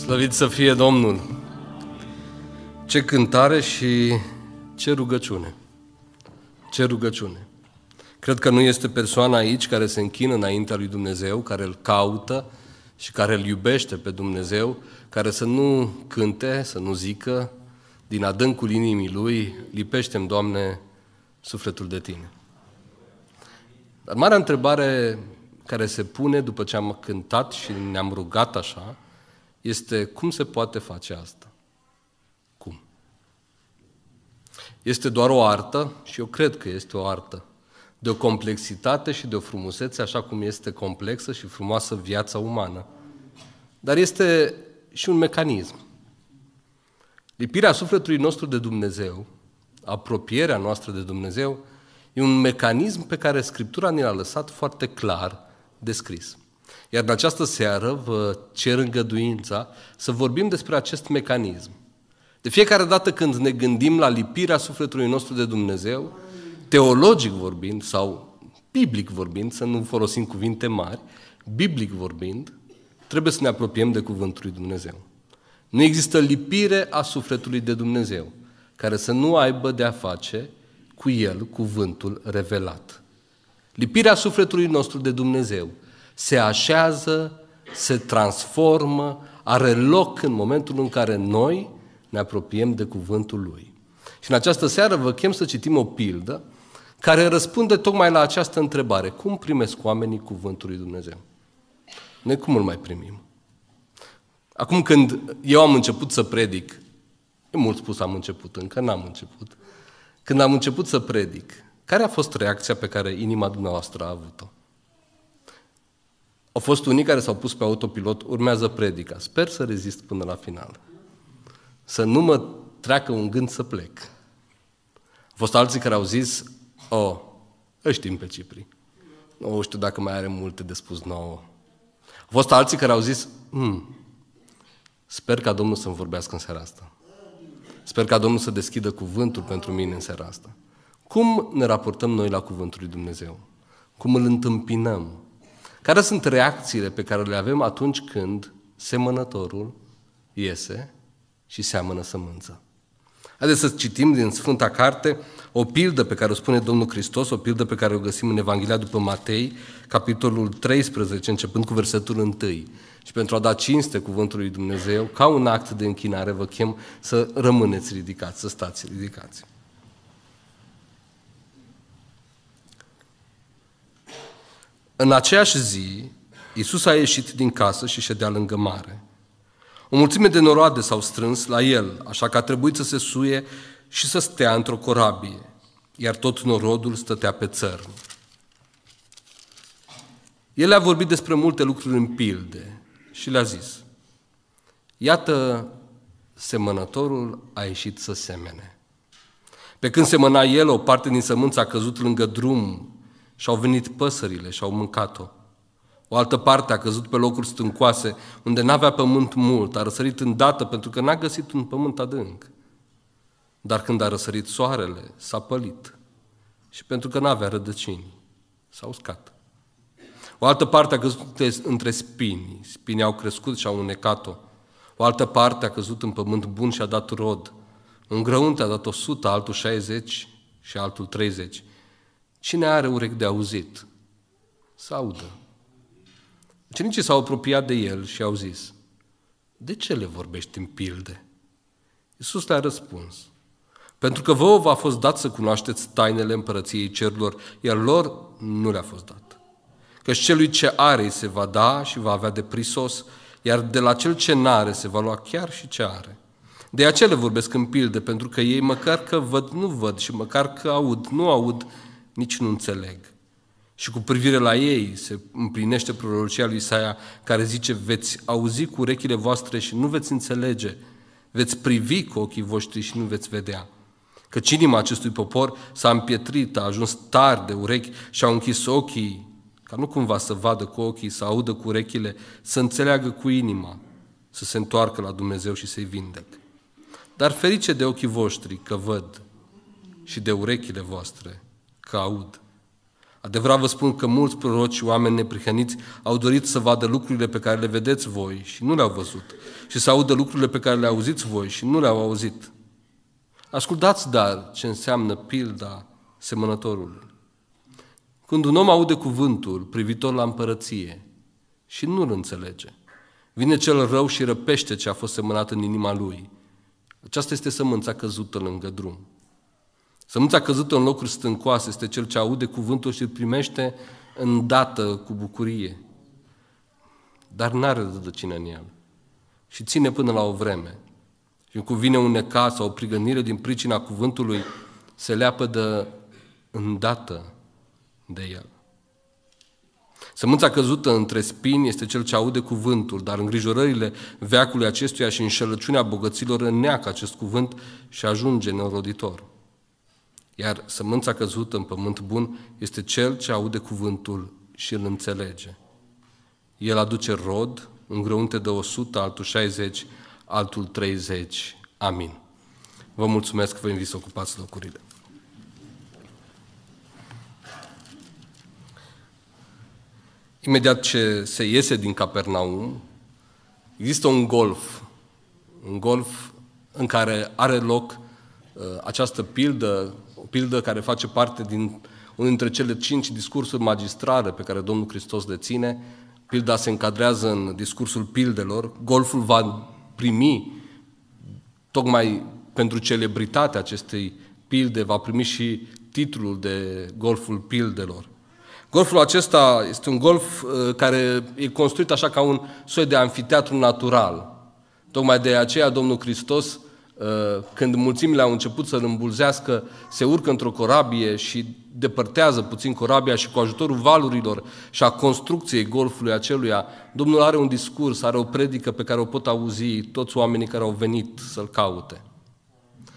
Slăvit să fie Domnul! Ce cântare și ce rugăciune! Ce rugăciune! Cred că nu este persoana aici care se închină înaintea lui Dumnezeu, care îl caută și care îl iubește pe Dumnezeu, care să nu cânte, să nu zică din adâncul inimii lui, lipește-mi, Doamne, sufletul de Tine. Dar marea întrebare care se pune după ce am cântat și ne-am rugat așa, este cum se poate face asta? Cum? Este doar o artă și eu cred că este o artă de o complexitate și de o frumusețe, așa cum este complexă și frumoasă viața umană. Dar este și un mecanism. Lipirea sufletului nostru de Dumnezeu, apropierea noastră de Dumnezeu, e un mecanism pe care Scriptura ne l-a lăsat foarte clar descris. Iar în această seară vă cer îngăduința să vorbim despre acest mecanism. De fiecare dată când ne gândim la lipirea sufletului nostru de Dumnezeu, teologic vorbind sau biblic vorbind, să nu folosim cuvinte mari, biblic vorbind, trebuie să ne apropiem de Cuvântul lui Dumnezeu. Nu există lipire a sufletului de Dumnezeu care să nu aibă de a face cu el cuvântul revelat. Lipirea sufletului nostru de Dumnezeu se așează, se transformă, are loc în momentul în care noi ne apropiem de cuvântul Lui. Și în această seară vă chem să citim o pildă care răspunde tocmai la această întrebare. Cum primesc oamenii cuvântul lui Dumnezeu? Ne cum îl mai primim? Acum când eu am început să predic, e mult spus am început, încă n-am început, când am început să predic, care a fost reacția pe care inima dumneavoastră a avut-o? Au fost unii care s-au pus pe autopilot, urmează predica. Sper să rezist până la final. Să nu mă treacă un gând să plec. Au fost alții care au zis, oh, îl știm pe Cipri. Nu știu dacă mai are multe de spus nouă. Au fost alții care au zis, hmm, sper ca Domnul să-mi vorbească în seara asta. Sper ca Domnul să deschidă cuvântul pentru mine în seara asta. Cum ne raportăm noi la cuvântul lui Dumnezeu? Cum îl întâmpinăm? Care sunt reacțiile pe care le avem atunci când semănătorul iese și seamănă sămânță? Haideți să citim din Sfânta Carte o pildă pe care o spune Domnul Hristos, o pildă pe care o găsim în Evanghelia după Matei, capitolul 13, începând cu versetul 1. Și pentru a da cinste cuvântului Dumnezeu, ca un act de închinare, vă chem să rămâneți ridicați, să stați ridicați. În aceeași zi, Iisus a ieșit din casă și ședea lângă mare. O mulțime de noroade s-au strâns la el, așa că a trebuit să se suie și să stea într-o corabie, iar tot norodul stătea pe țărm. El a vorbit despre multe lucruri în pilde și le-a zis, Iată, semănătorul a ieșit să semene. Pe când semăna el, o parte din sămânță a căzut lângă drum și au venit păsările și au mâncat-o. O altă parte a căzut pe locuri stâncoase, unde n-avea pământ mult, a răsărit îndată pentru că n-a găsit un pământ adânc. Dar când a răsărit soarele, s-a pălit și pentru că n-avea rădăcini, s-a uscat. O altă parte a căzut între spini, spinii au crescut și au unecat-o. O altă parte a căzut în pământ bun și a dat rod. Un grăunte a dat 100, altul 60 și altul 30. Cine are urechi de auzit, să audă. Ucenicii s-au apropiat de el și au zis, de ce le vorbești în pilde? Iisus le-a răspuns, pentru că vouă v-a fost dat să cunoașteți tainele împărăției cerurilor, iar lor nu le-a fost dat. Că celui ce are se va da și va avea de prisos, iar de la cel ce n-are se va lua chiar și ce are. De aceea le vorbesc în pilde, pentru că ei măcar că văd, nu văd și măcar că aud, nu aud, nici nu înțeleg. Și cu privire la ei se împlinește prorocia lui Isaia care zice veți auzi cu urechile voastre și nu veți înțelege, veți privi cu ochii voștri și nu veți vedea. Căci inima acestui popor s-a împietrit, a ajuns tard de urechi și a închis ochii, ca nu cumva să vadă cu ochii, să audă cu urechile, să înțeleagă cu inima, să se întoarcă la Dumnezeu și să-i vindec. Dar ferice de ochii voștri că văd și de urechile voastre că aud. Adevărat vă spun că mulți proroci, oameni neprihăniți, au dorit să vadă lucrurile pe care le vedeți voi și nu le-au văzut, și să audă lucrurile pe care le auziți voi și nu le-au auzit. Ascultați, dar, ce înseamnă pilda semănătorului. Când un om aude cuvântul privitor la împărăție și nu îl înțelege, vine cel rău și răpește ce a fost semănat în inima lui. Aceasta este sămânța căzută lângă drum. Sămânța căzută în locuri stâncoase este cel ce aude cuvântul și îl primește îndată cu bucurie. Dar n-are rădăcină în el și ține până la o vreme. Și când vine un necaz sau o prigănire din pricina cuvântului, se leapă de îndată de el. Sămânța căzută între spini este cel ce aude cuvântul, dar îngrijorările veacului acestuia și înșelăciunea bogăților înneacă acest cuvânt și ajunge neoroditor. Iar sămânța căzută în pământ bun este cel ce aude cuvântul și îl înțelege. El aduce rod, îngrăunte de 100, altul 60, altul 30. Amin. Vă mulțumesc că vă invit să ocupați locurile. Imediat ce se iese din Capernaum, există un golf, un golf în care are loc uh, această pildă pildă care face parte din unul dintre cele cinci discursuri magistrale pe care Domnul Hristos le ține. Pilda se încadrează în discursul pildelor. Golful va primi, tocmai pentru celebritatea acestei pilde, va primi și titlul de golful pildelor. Golful acesta este un golf uh, care e construit așa ca un soi de anfiteatru natural. Tocmai de aceea Domnul Hristos Uh, când mulțimile au început să-l îmbulzească, se urcă într-o corabie și depărtează puțin corabia și cu ajutorul valurilor și a construcției golfului aceluia, Domnul are un discurs, are o predică pe care o pot auzi toți oamenii care au venit să-l caute.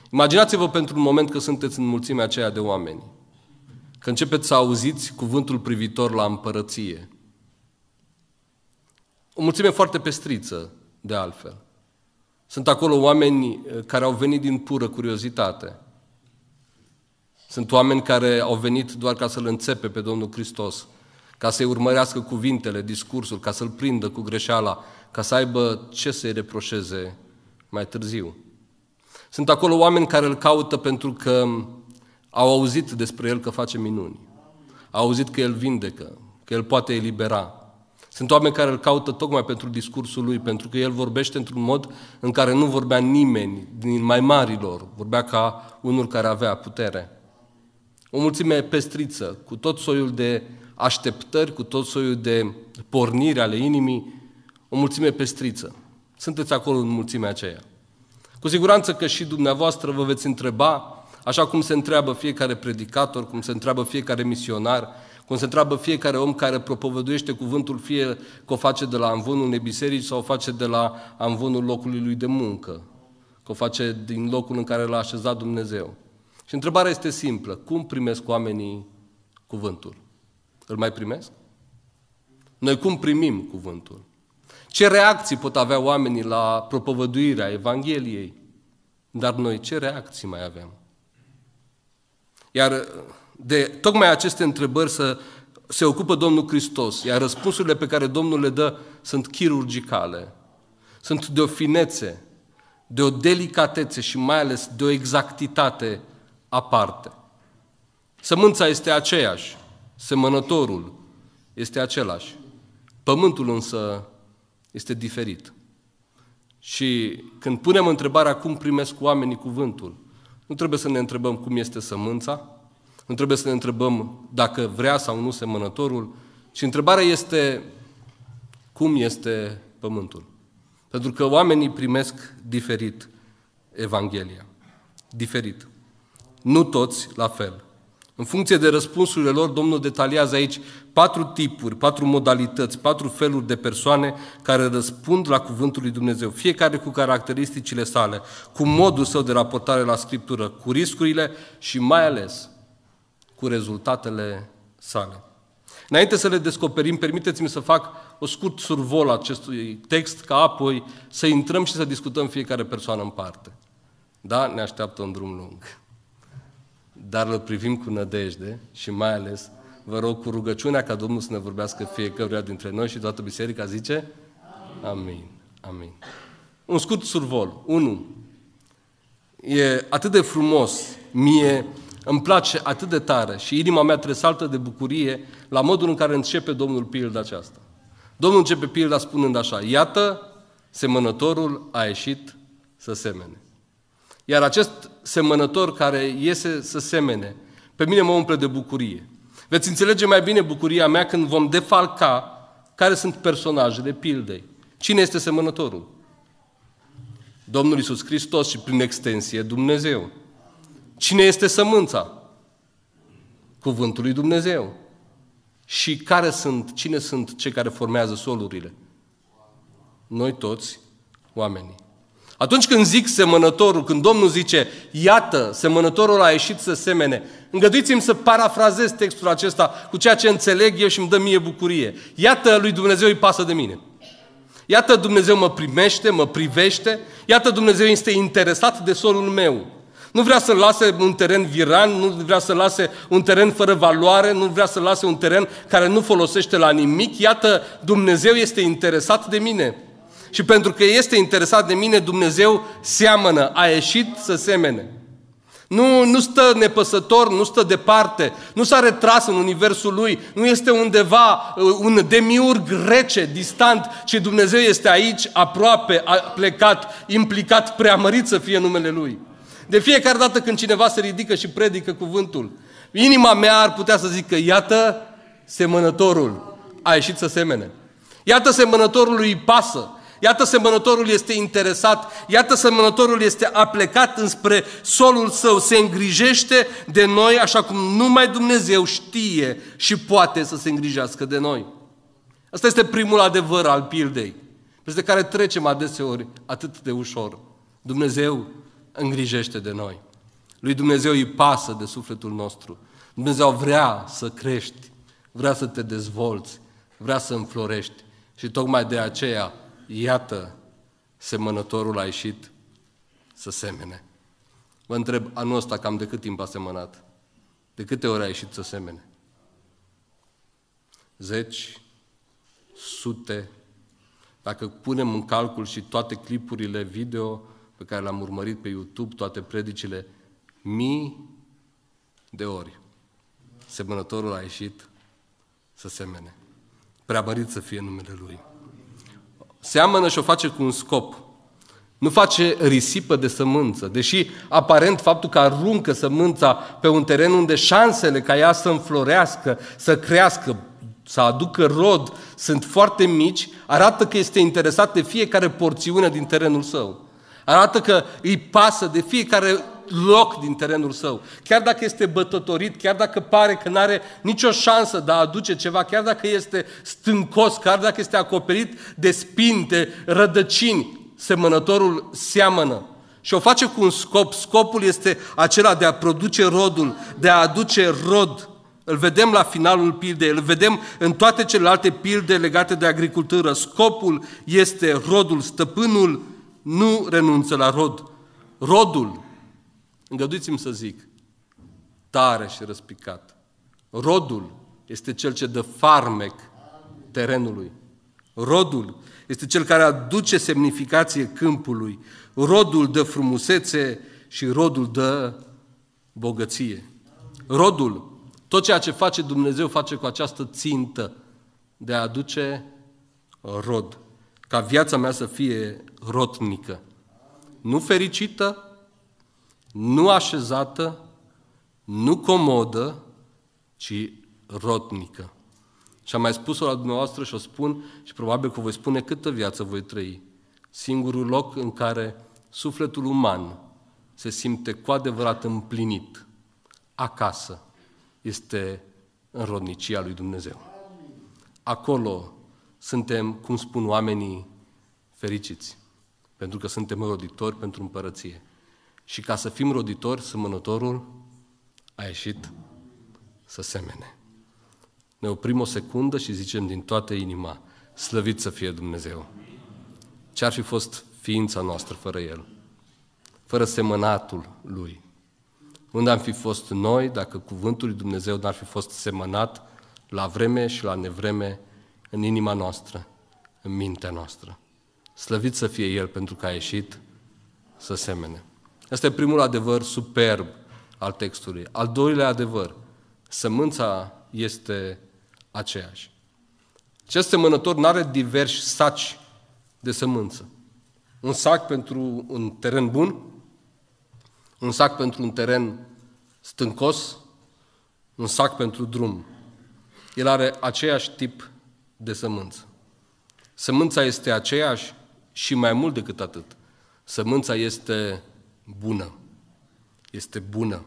Imaginați-vă pentru un moment că sunteți în mulțimea aceea de oameni, că începeți să auziți cuvântul privitor la împărăție. O mulțime foarte pestriță, de altfel. Sunt acolo oameni uh, care au venit din pură curiozitate. Sunt oameni care au venit doar ca să-L înțepe pe Domnul Hristos, ca să-i urmărească cuvintele, discursul, ca să-L prindă cu greșeala, ca să aibă ce să-i reproșeze mai târziu. Sunt acolo oameni care îl caută pentru că au auzit despre el că face minuni, au auzit că el vindecă, că el poate elibera, sunt oameni care îl caută tocmai pentru discursul lui, pentru că el vorbește într-un mod în care nu vorbea nimeni din mai marilor, vorbea ca unul care avea putere. O mulțime pestriță, cu tot soiul de așteptări, cu tot soiul de porniri ale inimii, o mulțime pestriță. Sunteți acolo în mulțimea aceea. Cu siguranță că și dumneavoastră vă veți întreba, așa cum se întreabă fiecare predicator, cum se întreabă fiecare misionar, cum se întreabă fiecare om care propovăduiește cuvântul, fie că o face de la amvonul unei biserici sau o face de la amvonul locului lui de muncă, că o face din locul în care l-a așezat Dumnezeu. Și întrebarea este simplă. Cum primesc oamenii cuvântul? Îl mai primesc? Noi cum primim cuvântul? Ce reacții pot avea oamenii la propovăduirea Evangheliei? Dar noi ce reacții mai avem? Iar de tocmai aceste întrebări să se ocupă Domnul Hristos, iar răspunsurile pe care Domnul le dă sunt chirurgicale, sunt de o finețe, de o delicatețe și mai ales de o exactitate aparte. Sămânța este aceeași, semănătorul este același, pământul însă este diferit. Și când punem întrebarea cum primesc oamenii cuvântul, nu trebuie să ne întrebăm cum este sămânța, nu trebuie să ne întrebăm dacă vrea sau nu semănătorul, ci întrebarea este cum este pământul. Pentru că oamenii primesc diferit Evanghelia. Diferit. Nu toți la fel. În funcție de răspunsurile lor, Domnul detaliază aici patru tipuri, patru modalități, patru feluri de persoane care răspund la cuvântul lui Dumnezeu, fiecare cu caracteristicile sale, cu modul său de raportare la Scriptură, cu riscurile și mai ales cu rezultatele sale. Înainte să le descoperim, permiteți-mi să fac o scurt survol acestui text, ca apoi să intrăm și să discutăm fiecare persoană în parte. Da, ne așteaptă un drum lung. Dar îl privim cu nădejde și mai ales vă rog cu rugăciunea ca Domnul să ne vorbească fiecăruia dintre noi și toată biserica zice Amin. Amin. Un scurt survol. Unu. E atât de frumos mie îmi place atât de tare și inima mea tresaltă de bucurie la modul în care începe Domnul pilda aceasta. Domnul începe pilda spunând așa, iată, semănătorul a ieșit să semene. Iar acest semănător care iese să semene, pe mine mă umple de bucurie. Veți înțelege mai bine bucuria mea când vom defalca care sunt personajele pildei. Cine este semănătorul? Domnul Isus Hristos și prin extensie Dumnezeu. Cine este sămânța? Cuvântul lui Dumnezeu. Și care sunt, cine sunt cei care formează solurile? Noi toți, oamenii. Atunci când zic semănătorul, când Domnul zice, iată, semănătorul a ieșit să semene, îngăduiți-mi să parafrazez textul acesta cu ceea ce înțeleg eu și îmi dă mie bucurie. Iată, lui Dumnezeu îi pasă de mine. Iată, Dumnezeu mă primește, mă privește, iată, Dumnezeu este interesat de solul meu. Nu vrea să lase un teren viran, nu vrea să lase un teren fără valoare, nu vrea să lase un teren care nu folosește la nimic. Iată, Dumnezeu este interesat de mine. Și pentru că este interesat de mine, Dumnezeu seamănă, a ieșit să semene. Nu, nu stă nepăsător, nu stă departe, nu s-a retras în universul lui, nu este undeva uh, un demiurg rece, distant, ci Dumnezeu este aici, aproape, a plecat, implicat, preamărit să fie numele lui. De fiecare dată când cineva se ridică și predică cuvântul, inima mea ar putea să zică, iată semănătorul a ieșit să semene. Iată semănătorul îi pasă. Iată semănătorul este interesat, iată semănătorul este aplecat înspre solul său, se îngrijește de noi așa cum numai Dumnezeu știe și poate să se îngrijească de noi. Asta este primul adevăr al pildei, peste care trecem adeseori atât de ușor. Dumnezeu îngrijește de noi. Lui Dumnezeu îi pasă de sufletul nostru. Dumnezeu vrea să crești, vrea să te dezvolți, vrea să înflorești. Și tocmai de aceea, iată, semănătorul a ieșit să semene. Vă întreb, anul ăsta cam de cât timp a semănat? De câte ori a ieșit să semene? Zeci, sute, dacă punem în calcul și toate clipurile video, pe care l-am urmărit pe YouTube, toate predicile, mii de ori. Semănătorul a ieșit să semene. Preamărit să fie numele Lui. Seamănă și o face cu un scop. Nu face risipă de sămânță, deși aparent faptul că aruncă sămânța pe un teren unde șansele ca ea să înflorească, să crească, să aducă rod sunt foarte mici, arată că este interesat de fiecare porțiune din terenul său. Arată că îi pasă de fiecare loc din terenul său. Chiar dacă este bătătorit, chiar dacă pare că nu are nicio șansă de a aduce ceva, chiar dacă este stâncos, chiar dacă este acoperit de spinte, rădăcini, semănătorul seamănă. Și o face cu un scop. Scopul este acela de a produce rodul, de a aduce rod. Îl vedem la finalul pildei, îl vedem în toate celelalte pilde legate de agricultură. Scopul este rodul, stăpânul nu renunță la rod. Rodul, îngăduiți-mi să zic, tare și răspicat. Rodul este cel ce dă farmec terenului. Rodul este cel care aduce semnificație câmpului. Rodul dă frumusețe și rodul dă bogăție. Rodul, tot ceea ce face Dumnezeu, face cu această țintă de a aduce rod. Ca viața mea să fie rotnică. Nu fericită, nu așezată, nu comodă, ci rotnică. Și am mai spus-o la dumneavoastră și o spun și probabil că voi spune câtă viață voi trăi. Singurul loc în care sufletul uman se simte cu adevărat împlinit, acasă, este în rodnicia lui Dumnezeu. Acolo suntem, cum spun oamenii, fericiți pentru că suntem roditori pentru împărăție. Și ca să fim roditori, sămănătorul a ieșit să semene. Ne oprim o secundă și zicem din toată inima, slăvit să fie Dumnezeu. Ce-ar fi fost ființa noastră fără El? Fără semănatul Lui? Unde am fi fost noi dacă cuvântul lui Dumnezeu n-ar fi fost semănat la vreme și la nevreme în inima noastră, în mintea noastră? Slăvit să fie El pentru că a ieșit să semene. Asta e primul adevăr superb al textului. Al doilea adevăr, sămânța este aceeași. Acest semănător nu are diversi saci de sămânță. Un sac pentru un teren bun, un sac pentru un teren stâncos, un sac pentru drum. El are aceeași tip de sămânță. Sămânța este aceeași, și mai mult decât atât, sămânța este bună. Este bună.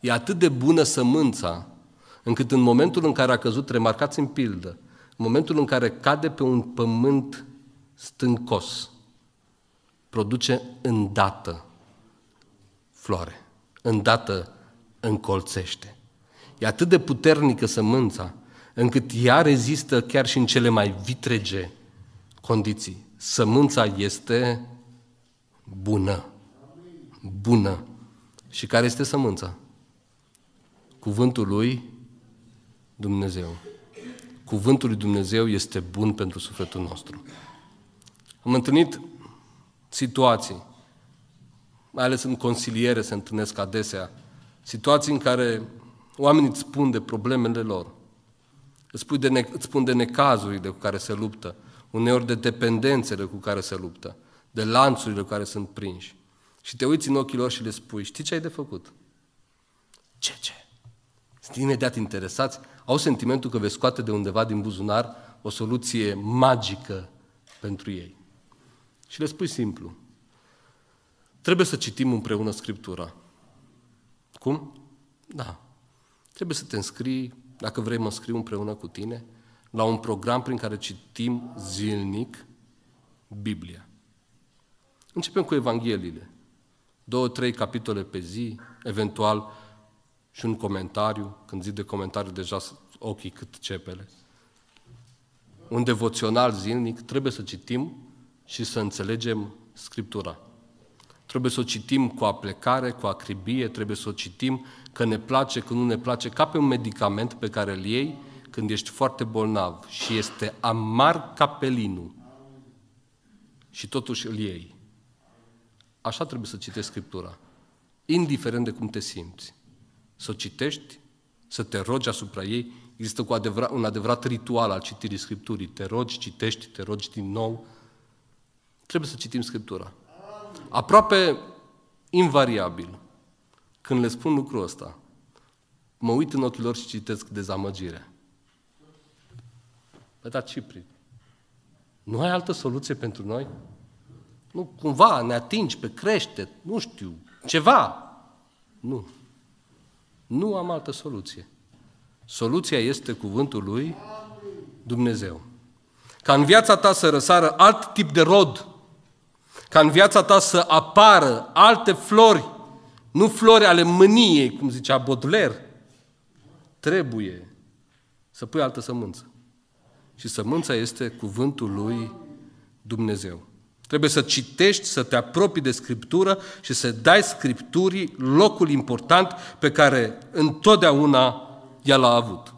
E atât de bună sămânța, încât în momentul în care a căzut, remarcați în pildă, în momentul în care cade pe un pământ stâncos, produce îndată floare, îndată încolțește. E atât de puternică sămânța, încât ea rezistă chiar și în cele mai vitrege condiții sămânța este bună. Bună. Și care este sămânța? Cuvântul lui Dumnezeu. Cuvântul lui Dumnezeu este bun pentru sufletul nostru. Am întâlnit situații, mai ales în consiliere se întâlnesc adesea, situații în care oamenii îți spun de problemele lor, îți spun de, ne- îți spun de necazurile cu care se luptă, uneori de dependențele cu care se luptă, de lanțurile cu care sunt prinși. Și te uiți în ochii lor și le spui, știi ce ai de făcut? Ce, ce? Sunt imediat interesați, au sentimentul că vei scoate de undeva din buzunar o soluție magică pentru ei. Și le spui simplu, trebuie să citim împreună Scriptura. Cum? Da. Trebuie să te înscrii, dacă vrei mă scriu împreună cu tine, la un program prin care citim zilnic Biblia. Începem cu Evangheliile. Două, trei capitole pe zi, eventual și un comentariu, când zic de comentariu deja ochii cât cepele. Un devoțional zilnic, trebuie să citim și să înțelegem Scriptura. Trebuie să o citim cu aplecare, cu acribie, trebuie să o citim că ne place, că nu ne place, ca pe un medicament pe care îl iei când ești foarte bolnav și este amar ca pelinul și totuși îl iei. Așa trebuie să citești Scriptura. Indiferent de cum te simți. Să o citești, să te rogi asupra ei. Există cu adevărat, un adevărat ritual al citirii Scripturii. Te rogi, citești, te rogi din nou. Trebuie să citim Scriptura. Aproape invariabil, când le spun lucrul ăsta, mă uit în ochii lor și citesc dezamăgirea a dat Cipri. Nu ai altă soluție pentru noi? Nu, cumva ne atingi pe crește, nu știu, ceva. Nu. Nu am altă soluție. Soluția este cuvântul lui Dumnezeu. Ca în viața ta să răsară alt tip de rod, ca în viața ta să apară alte flori, nu flori ale mâniei, cum zicea Baudelaire, trebuie să pui altă sămânță și sămânța este cuvântul lui Dumnezeu. Trebuie să citești, să te apropii de Scriptură și să dai Scripturii locul important pe care întotdeauna ea l-a avut.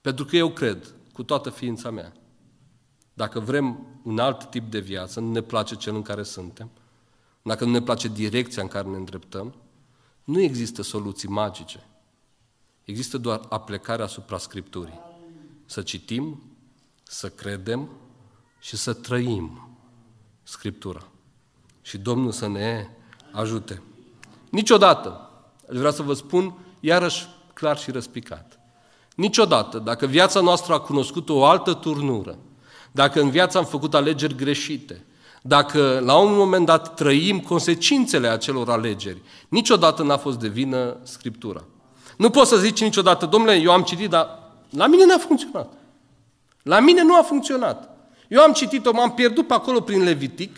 Pentru că eu cred, cu toată ființa mea, dacă vrem un alt tip de viață, nu ne place cel în care suntem, dacă nu ne place direcția în care ne îndreptăm, nu există soluții magice. Există doar aplecarea asupra Scripturii să citim, să credem și să trăim Scriptura. Și Domnul să ne ajute. Niciodată, aș vrea să vă spun iarăși clar și răspicat, niciodată, dacă viața noastră a cunoscut o altă turnură, dacă în viață am făcut alegeri greșite, dacă la un moment dat trăim consecințele acelor alegeri, niciodată n-a fost de vină Scriptura. Nu poți să zici niciodată, domnule, eu am citit, dar la mine n-a funcționat. La mine nu a funcționat. Eu am citit-o, m-am pierdut pe acolo prin Levitic,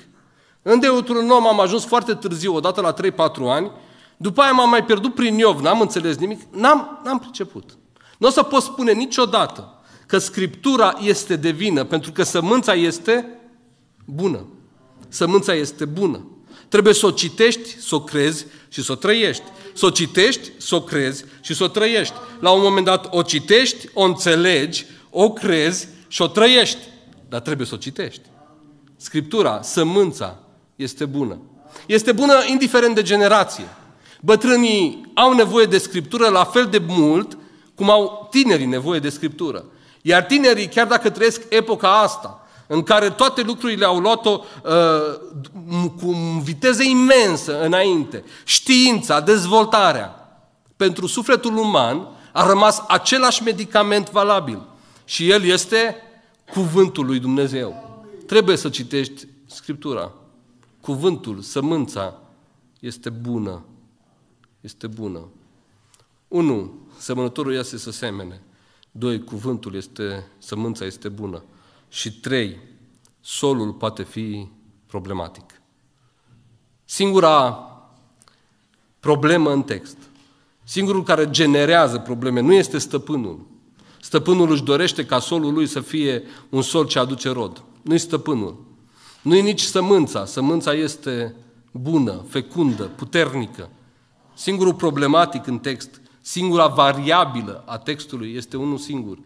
în Deuteronom am ajuns foarte târziu, odată la 3-4 ani, după aia m-am mai pierdut prin Iov, n-am înțeles nimic, n-am, n-am priceput. Nu o să pot spune niciodată că Scriptura este de vină, pentru că sămânța este bună. Sămânța este bună. Trebuie să o citești, să o crezi și să o trăiești să o citești, să o crezi și să o trăiești. La un moment dat o citești, o înțelegi, o crezi și o trăiești. Dar trebuie să o citești. Scriptura, sămânța, este bună. Este bună indiferent de generație. Bătrânii au nevoie de scriptură la fel de mult cum au tinerii nevoie de scriptură. Iar tinerii, chiar dacă trăiesc epoca asta, în care toate lucrurile au luat-o uh, cu viteză imensă înainte. Știința, dezvoltarea. Pentru sufletul uman a rămas același medicament valabil și el este cuvântul lui Dumnezeu. Trebuie să citești Scriptura. Cuvântul, sămânța este bună. Este bună. Unu, Semănătorul iese să semene. Doi, Cuvântul este, sămânța este bună. Și trei, solul poate fi problematic. Singura problemă în text, singurul care generează probleme, nu este stăpânul. Stăpânul își dorește ca solul lui să fie un sol ce aduce rod. nu este stăpânul. nu e nici sămânța. Sămânța este bună, fecundă, puternică. Singurul problematic în text, singura variabilă a textului este unul singur,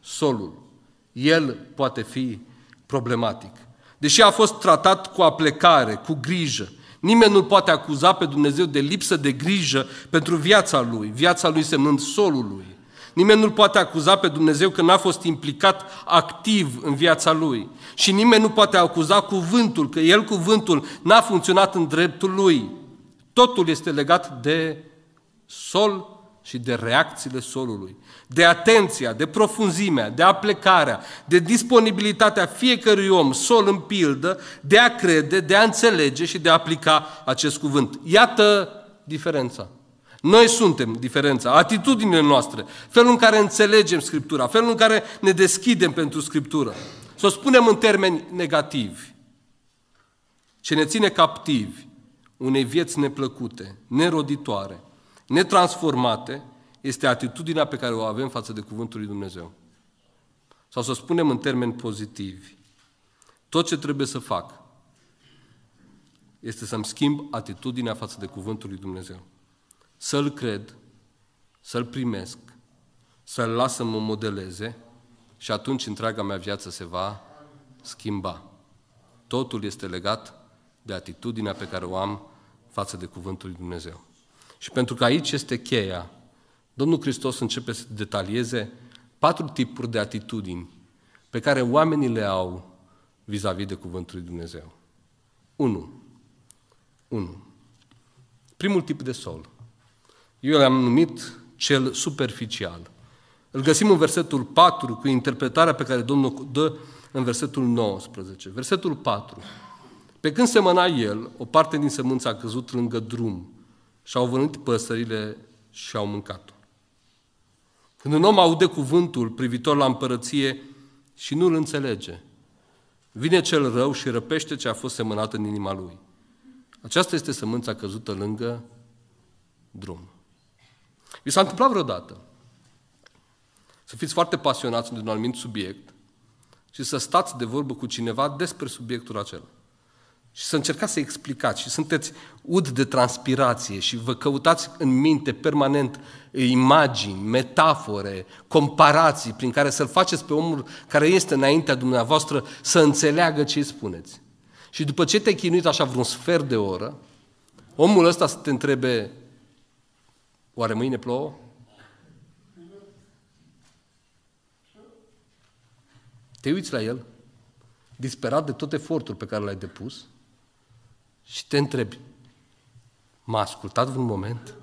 solul el poate fi problematic. Deși a fost tratat cu aplecare, cu grijă, nimeni nu poate acuza pe Dumnezeu de lipsă de grijă pentru viața lui, viața lui semnând solul lui. Nimeni nu poate acuza pe Dumnezeu că n-a fost implicat activ în viața lui. Și nimeni nu poate acuza cuvântul, că el cuvântul n-a funcționat în dreptul lui. Totul este legat de sol și de reacțiile solului, de atenția, de profunzimea, de aplecarea, de disponibilitatea fiecărui om, sol în pildă, de a crede, de a înțelege și de a aplica acest cuvânt. Iată diferența. Noi suntem diferența, atitudinile noastre, felul în care înțelegem Scriptura, felul în care ne deschidem pentru Scriptură. Să o spunem în termeni negativi. Ce ne ține captivi unei vieți neplăcute, neroditoare, netransformate este atitudinea pe care o avem față de Cuvântul lui Dumnezeu. Sau să spunem în termeni pozitivi, tot ce trebuie să fac este să-mi schimb atitudinea față de Cuvântul lui Dumnezeu. Să-l cred, să-l primesc, să-l las să mă modeleze și atunci întreaga mea viață se va schimba. Totul este legat de atitudinea pe care o am față de Cuvântul lui Dumnezeu. Și pentru că aici este cheia, Domnul Hristos începe să detalieze patru tipuri de atitudini pe care oamenii le au vis-a-vis de Cuvântul lui Dumnezeu. 1. 1. Primul tip de sol. Eu l-am numit cel superficial. Îl găsim în versetul 4 cu interpretarea pe care Domnul dă în versetul 19. Versetul 4. Pe când semăna el, o parte din sămânță a căzut lângă drum și-au vânit păsările și au mâncat-o. Când un om aude cuvântul privitor la împărăție și nu-l înțelege, vine cel rău și răpește ce a fost semănat în inima lui. Aceasta este sămânța căzută lângă drum. Vi s-a întâmplat vreodată să fiți foarte pasionați de un anumit subiect și să stați de vorbă cu cineva despre subiectul acela și să încercați să explicați și sunteți ud de transpirație și vă căutați în minte permanent imagini, metafore, comparații prin care să-l faceți pe omul care este înaintea dumneavoastră să înțeleagă ce îi spuneți. Și după ce te-ai chinuit așa vreun sfert de oră, omul ăsta să te întrebe, oare mâine plouă? Te uiți la el, disperat de tot efortul pe care l-ai depus, și te întrebi, m-a ascultat vreun moment?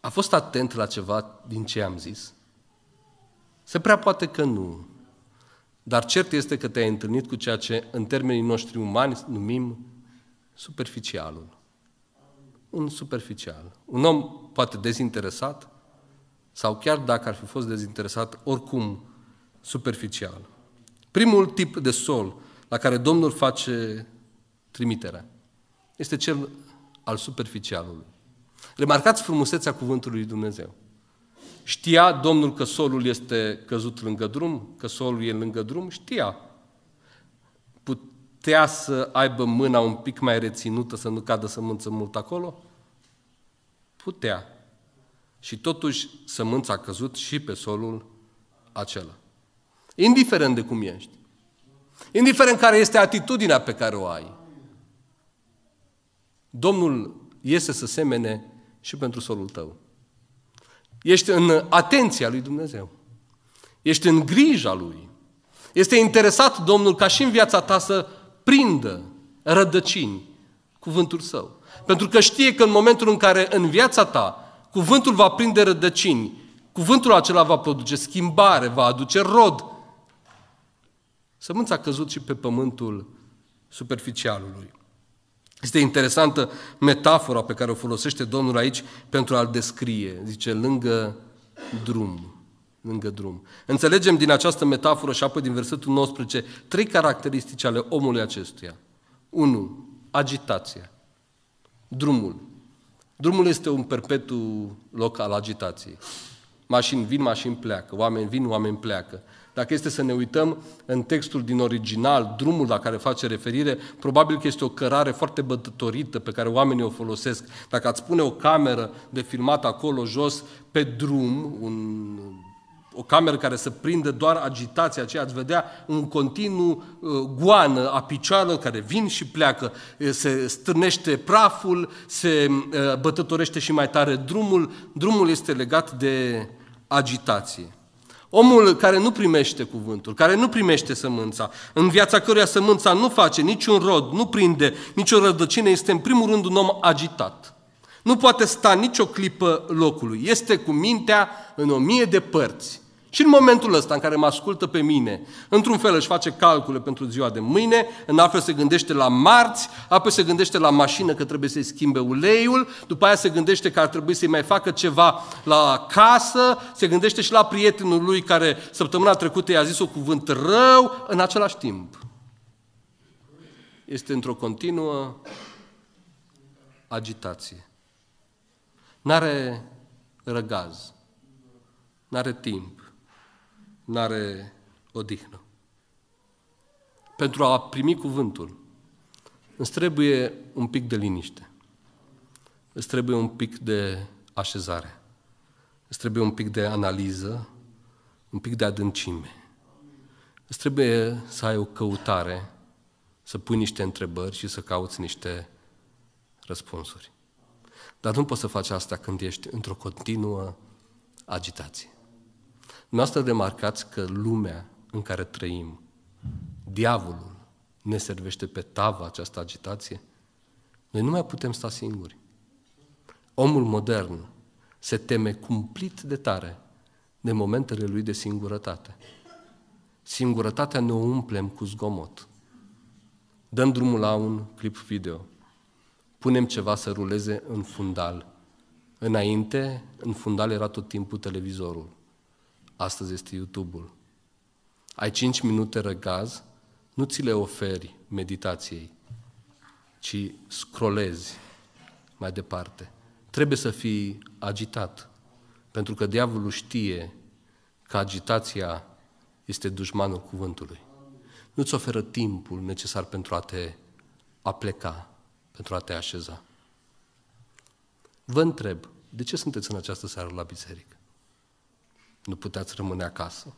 A fost atent la ceva din ce am zis? Se prea poate că nu, dar cert este că te-ai întâlnit cu ceea ce în termenii noștri umani numim superficialul. Un superficial. Un om poate dezinteresat sau chiar dacă ar fi fost dezinteresat, oricum superficial. Primul tip de sol la care Domnul face trimiterea. Este cel al superficialului. Remarcați frumusețea cuvântului lui Dumnezeu. Știa Domnul că solul este căzut lângă drum, că solul e lângă drum? Știa. Putea să aibă mâna un pic mai reținută să nu cadă sămânță mult acolo? Putea. Și totuși sămânța a căzut și pe solul acela. Indiferent de cum ești, indiferent care este atitudinea pe care o ai, Domnul iese să semene și pentru solul tău. Ești în atenția lui Dumnezeu. Ești în grija lui. Este interesat Domnul ca și în viața ta să prindă rădăcini cuvântul său. Pentru că știe că în momentul în care în viața ta cuvântul va prinde rădăcini, cuvântul acela va produce schimbare, va aduce rod. Sămânța a căzut și pe pământul superficialului. Este interesantă metafora pe care o folosește Domnul aici pentru a-l descrie. Zice, lângă drum. Lângă drum. Înțelegem din această metaforă și apoi din versetul 19 trei caracteristici ale omului acestuia. 1. Agitația. Drumul. Drumul este un perpetu loc al agitației. Mașini vin, mașini pleacă, oameni vin, oameni pleacă. Dacă este să ne uităm în textul din original, drumul la care face referire, probabil că este o cărare foarte bătătorită pe care oamenii o folosesc. Dacă ați pune o cameră de filmat acolo jos, pe drum, un o cameră care să prindă doar agitația aceea, ați vedea un continuu uh, goană picioarelor care vin și pleacă, se strânește praful, se uh, bătătorește și mai tare drumul, drumul este legat de agitație. Omul care nu primește cuvântul, care nu primește sămânța, în viața căruia sămânța nu face niciun rod, nu prinde nicio rădăcină, este în primul rând un om agitat. Nu poate sta nicio clipă locului. Este cu mintea în o mie de părți. Și în momentul ăsta în care mă ascultă pe mine, într-un fel își face calcule pentru ziua de mâine, în altfel se gândește la marți, apoi se gândește la mașină că trebuie să-i schimbe uleiul, după aia se gândește că ar trebui să-i mai facă ceva la casă, se gândește și la prietenul lui care săptămâna trecută i-a zis o cuvânt rău, în același timp. Este într-o continuă agitație. N-are răgaz, n-are timp nu are odihnă. Pentru a primi cuvântul, îți trebuie un pic de liniște, îți trebuie un pic de așezare, îți trebuie un pic de analiză, un pic de adâncime. Îți trebuie să ai o căutare, să pui niște întrebări și să cauți niște răspunsuri. Dar nu poți să faci asta când ești într-o continuă agitație. Noastră remarcați că lumea în care trăim, diavolul, ne servește pe tava această agitație? Noi nu mai putem sta singuri. Omul modern se teme cumplit de tare de momentele lui de singurătate. Singurătatea ne umplem cu zgomot. Dăm drumul la un clip video. Punem ceva să ruleze în fundal. Înainte, în fundal era tot timpul televizorul astăzi este YouTube-ul. Ai 5 minute răgaz, nu ți le oferi meditației, ci scrolezi mai departe. Trebuie să fii agitat, pentru că diavolul știe că agitația este dușmanul cuvântului. Nu-ți oferă timpul necesar pentru a te apleca, pentru a te așeza. Vă întreb, de ce sunteți în această seară la biserică? Nu puteați rămâne acasă.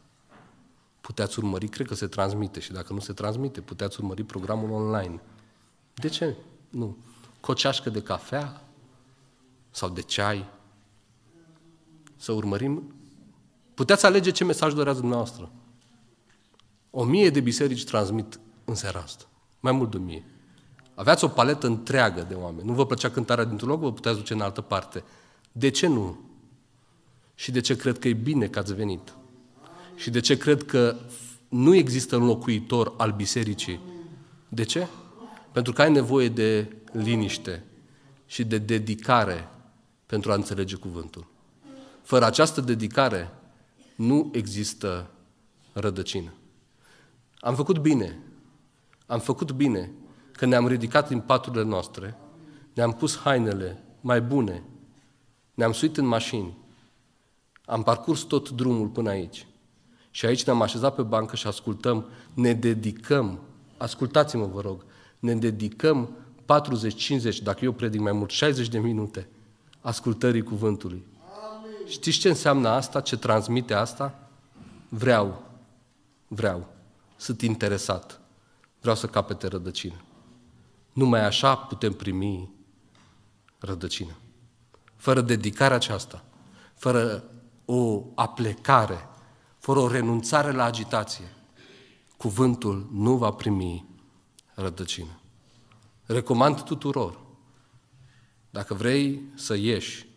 Puteați urmări, cred că se transmite și dacă nu se transmite, puteați urmări programul online. De ce? Nu. Coceașcă de cafea sau de ceai. Să urmărim. Puteți alege ce mesaj doreați dumneavoastră. O mie de biserici transmit în seara asta. Mai mult de o mie. Aveați o paletă întreagă de oameni. Nu vă plăcea cântarea dintr-un loc, vă puteați duce în altă parte. De ce nu și de ce cred că e bine că ați venit? Și de ce cred că nu există un locuitor al bisericii? De ce? Pentru că ai nevoie de liniște și de dedicare pentru a înțelege cuvântul. Fără această dedicare nu există rădăcină. Am făcut bine. Am făcut bine că ne-am ridicat din paturile noastre, ne-am pus hainele mai bune, ne-am suit în mașini, am parcurs tot drumul până aici. Și aici ne-am așezat pe bancă și ascultăm, ne dedicăm, ascultați-mă vă rog, ne dedicăm 40-50, dacă eu predic mai mult, 60 de minute ascultării cuvântului. Amin. Știți ce înseamnă asta, ce transmite asta? Vreau, vreau, sunt interesat, vreau să capete rădăcină. Numai așa putem primi rădăcină. Fără dedicarea aceasta, fără o aplecare, fără o renunțare la agitație, cuvântul nu va primi rădăcină. Recomand tuturor, dacă vrei să ieși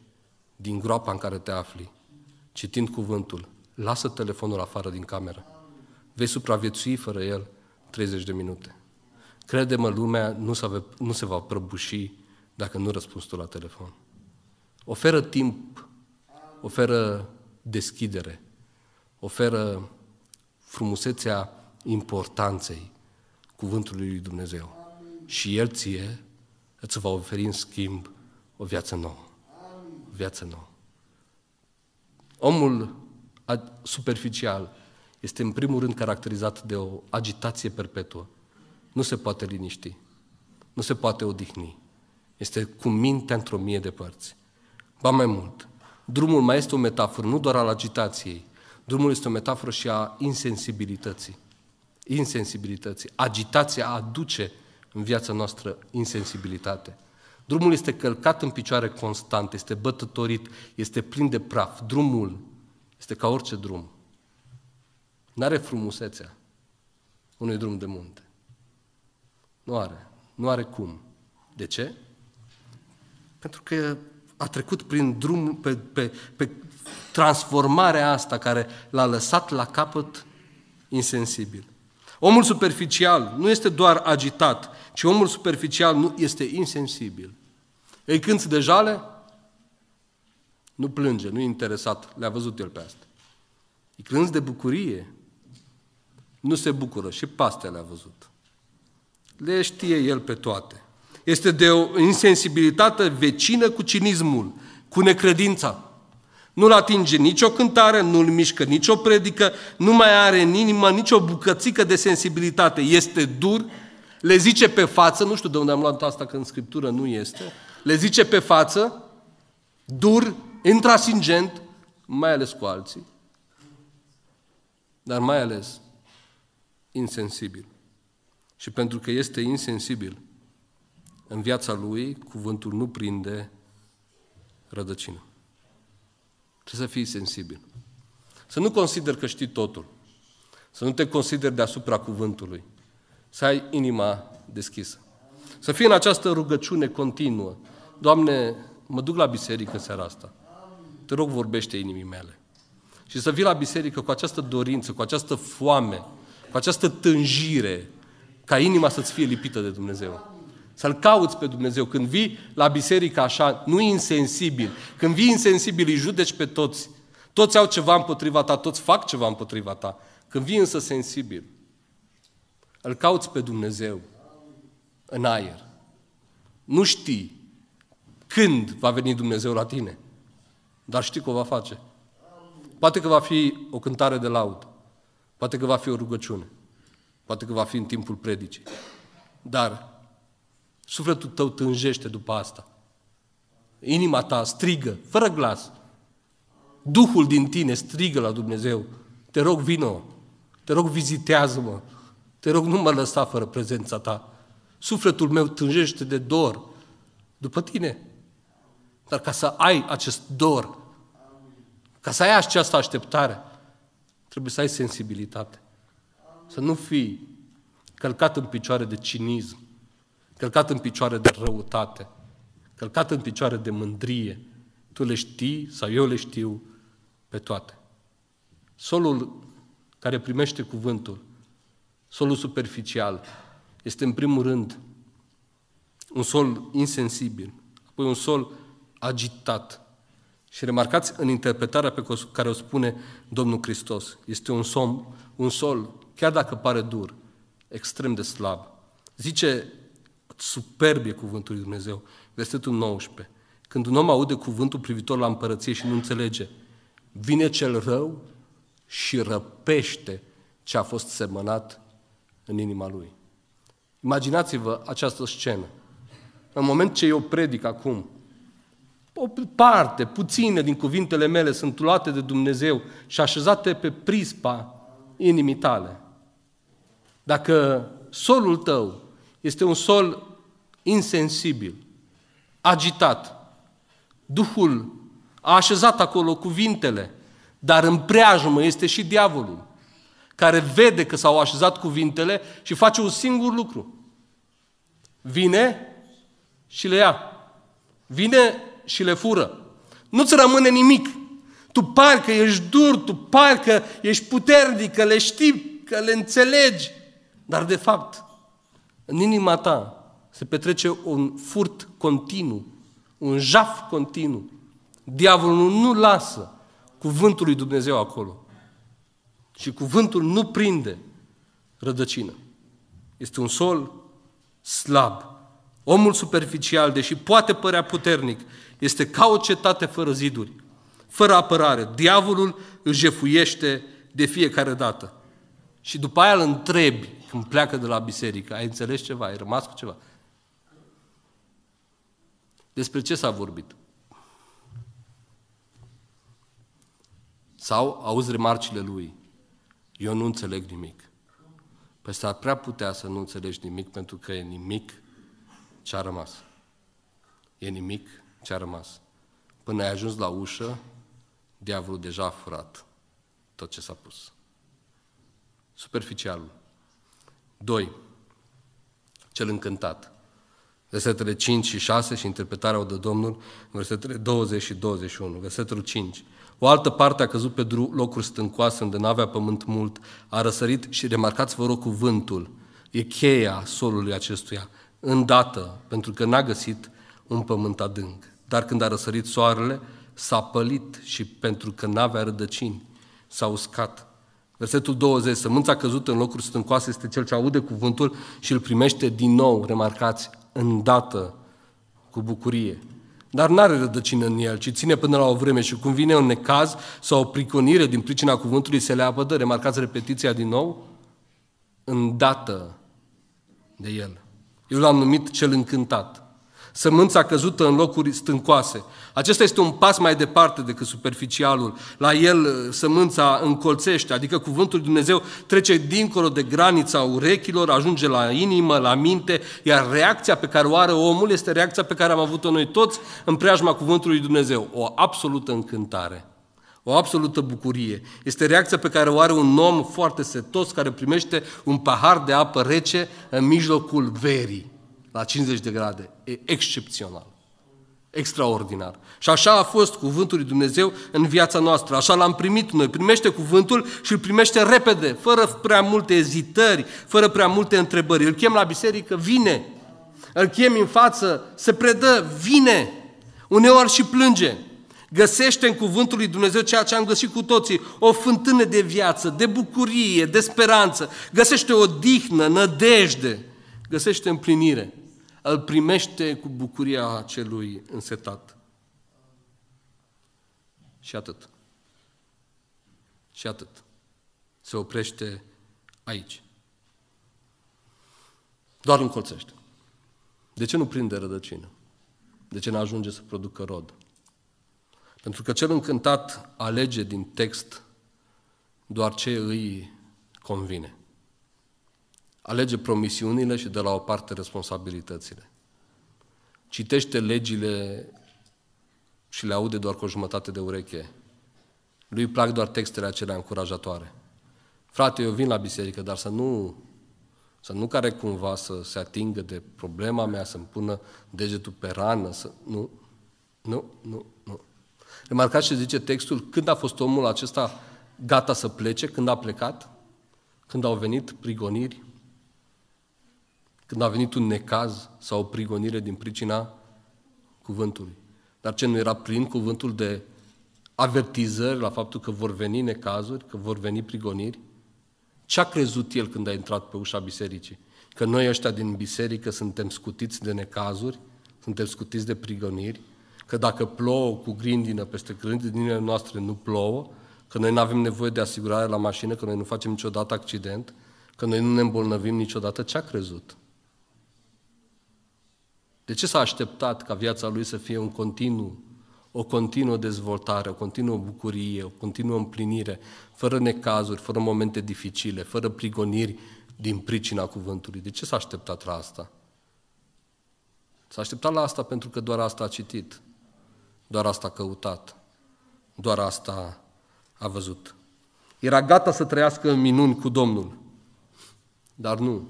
din groapa în care te afli, citind cuvântul, lasă telefonul afară din cameră. Vei supraviețui fără el 30 de minute. Crede-mă, lumea nu se, va, prăbuși dacă nu răspunzi tu la telefon. Oferă timp, oferă deschidere, oferă frumusețea importanței cuvântului lui Dumnezeu. Și El ție îți va oferi în schimb o viață nouă. O viață nouă. Omul superficial este în primul rând caracterizat de o agitație perpetuă. Nu se poate liniști. Nu se poate odihni. Este cu mintea într-o mie de părți. Ba mai mult, Drumul mai este o metaforă, nu doar al agitației. Drumul este o metaforă și a insensibilității. Insensibilității. Agitația aduce în viața noastră insensibilitate. Drumul este călcat în picioare constant, este bătătorit, este plin de praf. Drumul este ca orice drum. Nu are frumusețea unui drum de munte. Nu are. Nu are cum. De ce? Pentru că a trecut prin drum, pe, pe, pe transformarea asta care l-a lăsat la capăt insensibil. Omul superficial nu este doar agitat, ci omul superficial nu este insensibil. Ei cânți de jale, nu plânge, nu e interesat, le-a văzut el pe asta. Îi cânți de bucurie, nu se bucură, și pastele le-a văzut. Le știe el pe toate este de o insensibilitate vecină cu cinismul, cu necredința. Nu-l atinge nicio cântare, nu-l mișcă nicio predică, nu mai are în inimă nicio bucățică de sensibilitate. Este dur, le zice pe față, nu știu de unde am luat asta că în Scriptură nu este, le zice pe față, dur, intrasingent, mai ales cu alții, dar mai ales insensibil. Și pentru că este insensibil, în viața lui, cuvântul nu prinde rădăcină. Trebuie să fii sensibil. Să nu consider că știi totul. Să nu te consideri deasupra cuvântului. Să ai inima deschisă. Să fii în această rugăciune continuă. Doamne, mă duc la biserică seara asta. Te rog, vorbește inimii mele. Și să vii la biserică cu această dorință, cu această foame, cu această tânjire, ca inima să-ți fie lipită de Dumnezeu. Să-L cauți pe Dumnezeu. Când vii la biserică așa, nu insensibil. Când vii insensibil, îi judeci pe toți. Toți au ceva împotriva ta, toți fac ceva împotriva ta. Când vii însă sensibil, îl cauți pe Dumnezeu în aer. Nu știi când va veni Dumnezeu la tine, dar știi că o va face. Poate că va fi o cântare de laud, poate că va fi o rugăciune, poate că va fi în timpul predicii, dar Sufletul tău tânjește după asta. Inima ta strigă, fără glas. Duhul din tine strigă la Dumnezeu. Te rog, vino. Te rog, vizitează-mă. Te rog, nu mă lăsa fără prezența ta. Sufletul meu tânjește de dor după tine. Dar ca să ai acest dor, ca să ai această așteptare, trebuie să ai sensibilitate. Să nu fii călcat în picioare de cinism, călcat în picioare de răutate, călcat în picioare de mândrie. Tu le știi sau eu le știu pe toate. Solul care primește cuvântul, solul superficial, este în primul rând un sol insensibil, apoi un sol agitat. Și remarcați în interpretarea pe care o spune Domnul Hristos, este un, som, un sol, chiar dacă pare dur, extrem de slab. Zice Superb e cuvântul lui Dumnezeu. Versetul 19. Când un om aude cuvântul privitor la împărăție și nu înțelege, vine cel rău și răpește ce a fost semănat în inima lui. Imaginați-vă această scenă. În moment ce eu predic acum, o parte, puține din cuvintele mele sunt luate de Dumnezeu și așezate pe prispa inimii tale. Dacă solul tău este un sol insensibil, agitat. Duhul a așezat acolo cuvintele, dar în preajmă este și diavolul, care vede că s-au așezat cuvintele și face un singur lucru. Vine și le ia. Vine și le fură. Nu-ți rămâne nimic. Tu pari că ești dur, tu pari că ești puternic, că le știi, că le înțelegi. Dar de fapt, în inima ta se petrece un furt continuu, un jaf continuu. Diavolul nu lasă cuvântul lui Dumnezeu acolo. Și cuvântul nu prinde rădăcină. Este un sol slab. Omul superficial, deși poate părea puternic, este ca o cetate fără ziduri, fără apărare. Diavolul îl jefuiește de fiecare dată. Și după aia îl întrebi când pleacă de la biserică, ai înțeles ceva, ai rămas cu ceva. Despre ce s-a vorbit? Sau auzi remarcile lui, eu nu înțeleg nimic. Păi s-ar prea putea să nu înțelegi nimic pentru că e nimic ce a rămas. E nimic ce a rămas. Până ai ajuns la ușă, diavolul deja a furat tot ce s-a pus. Superficialul. 2. Cel încântat. Versetele 5 și 6 și interpretarea o de Domnul, versetele 20 și 21. Versetul 5. O altă parte a căzut pe locuri stâncoase unde n-avea pământ mult, a răsărit și remarcați vă rog cuvântul, e cheia solului acestuia, îndată, pentru că n-a găsit un pământ adânc. Dar când a răsărit soarele, s-a pălit și pentru că n-avea rădăcini, s-a uscat. Versetul 20, sămânța căzută în locuri stâncoase este cel ce aude cuvântul și îl primește din nou, remarcați, îndată cu bucurie. Dar n-are rădăcină în el, ci ține până la o vreme și cum vine un necaz sau o priconire din pricina cuvântului se le apădă, remarcați repetiția din nou, îndată de el. Eu l-am numit cel încântat sămânța căzută în locuri stâncoase. Acesta este un pas mai departe decât superficialul. La el uh, sămânța încolțește, adică cuvântul lui Dumnezeu trece dincolo de granița urechilor, ajunge la inimă, la minte, iar reacția pe care o are omul este reacția pe care am avut-o noi toți în preajma cuvântului lui Dumnezeu. O absolută încântare. O absolută bucurie. Este reacția pe care o are un om foarte setos care primește un pahar de apă rece în mijlocul verii la 50 de grade. E excepțional. Extraordinar. Și așa a fost cuvântul lui Dumnezeu în viața noastră. Așa l-am primit noi. Primește cuvântul și îl primește repede, fără prea multe ezitări, fără prea multe întrebări. Îl chem la biserică, vine. Îl chem în față, se predă, vine. Uneori și plânge. Găsește în cuvântul lui Dumnezeu ceea ce am găsit cu toții, o fântână de viață, de bucurie, de speranță. Găsește o dihnă, nădejde găsește împlinire, îl primește cu bucuria celui însetat. Și atât. Și atât. Se oprește aici. Doar încolțește. De ce nu prinde rădăcină? De ce nu ajunge să producă rod? Pentru că cel încântat alege din text doar ce îi convine. Alege promisiunile și de la o parte responsabilitățile. Citește legile și le aude doar cu o jumătate de ureche. Lui plac doar textele acelea încurajatoare. Frate, eu vin la biserică, dar să nu, să nu care cumva să se atingă de problema mea, să-mi pună degetul pe rană, să... Nu, nu, nu, nu. Remarcați ce zice textul, când a fost omul acesta gata să plece, când a plecat, când au venit prigoniri, când a venit un necaz sau o prigonire din pricina cuvântului. Dar ce nu era prin cuvântul de avertizări la faptul că vor veni necazuri, că vor veni prigoniri? Ce a crezut el când a intrat pe ușa bisericii? Că noi ăștia din biserică suntem scutiți de necazuri, suntem scutiți de prigoniri, că dacă plouă cu grindină peste grindinile noastre nu plouă, că noi nu avem nevoie de asigurare la mașină, că noi nu facem niciodată accident, că noi nu ne îmbolnăvim niciodată, ce a crezut? De ce s-a așteptat ca viața lui să fie un continuu, o continuă dezvoltare, o continuă bucurie, o continuă împlinire, fără necazuri, fără momente dificile, fără prigoniri din pricina cuvântului? De ce s-a așteptat la asta? S-a așteptat la asta pentru că doar asta a citit, doar asta a căutat, doar asta a văzut. Era gata să trăiască în minuni cu Domnul, dar nu,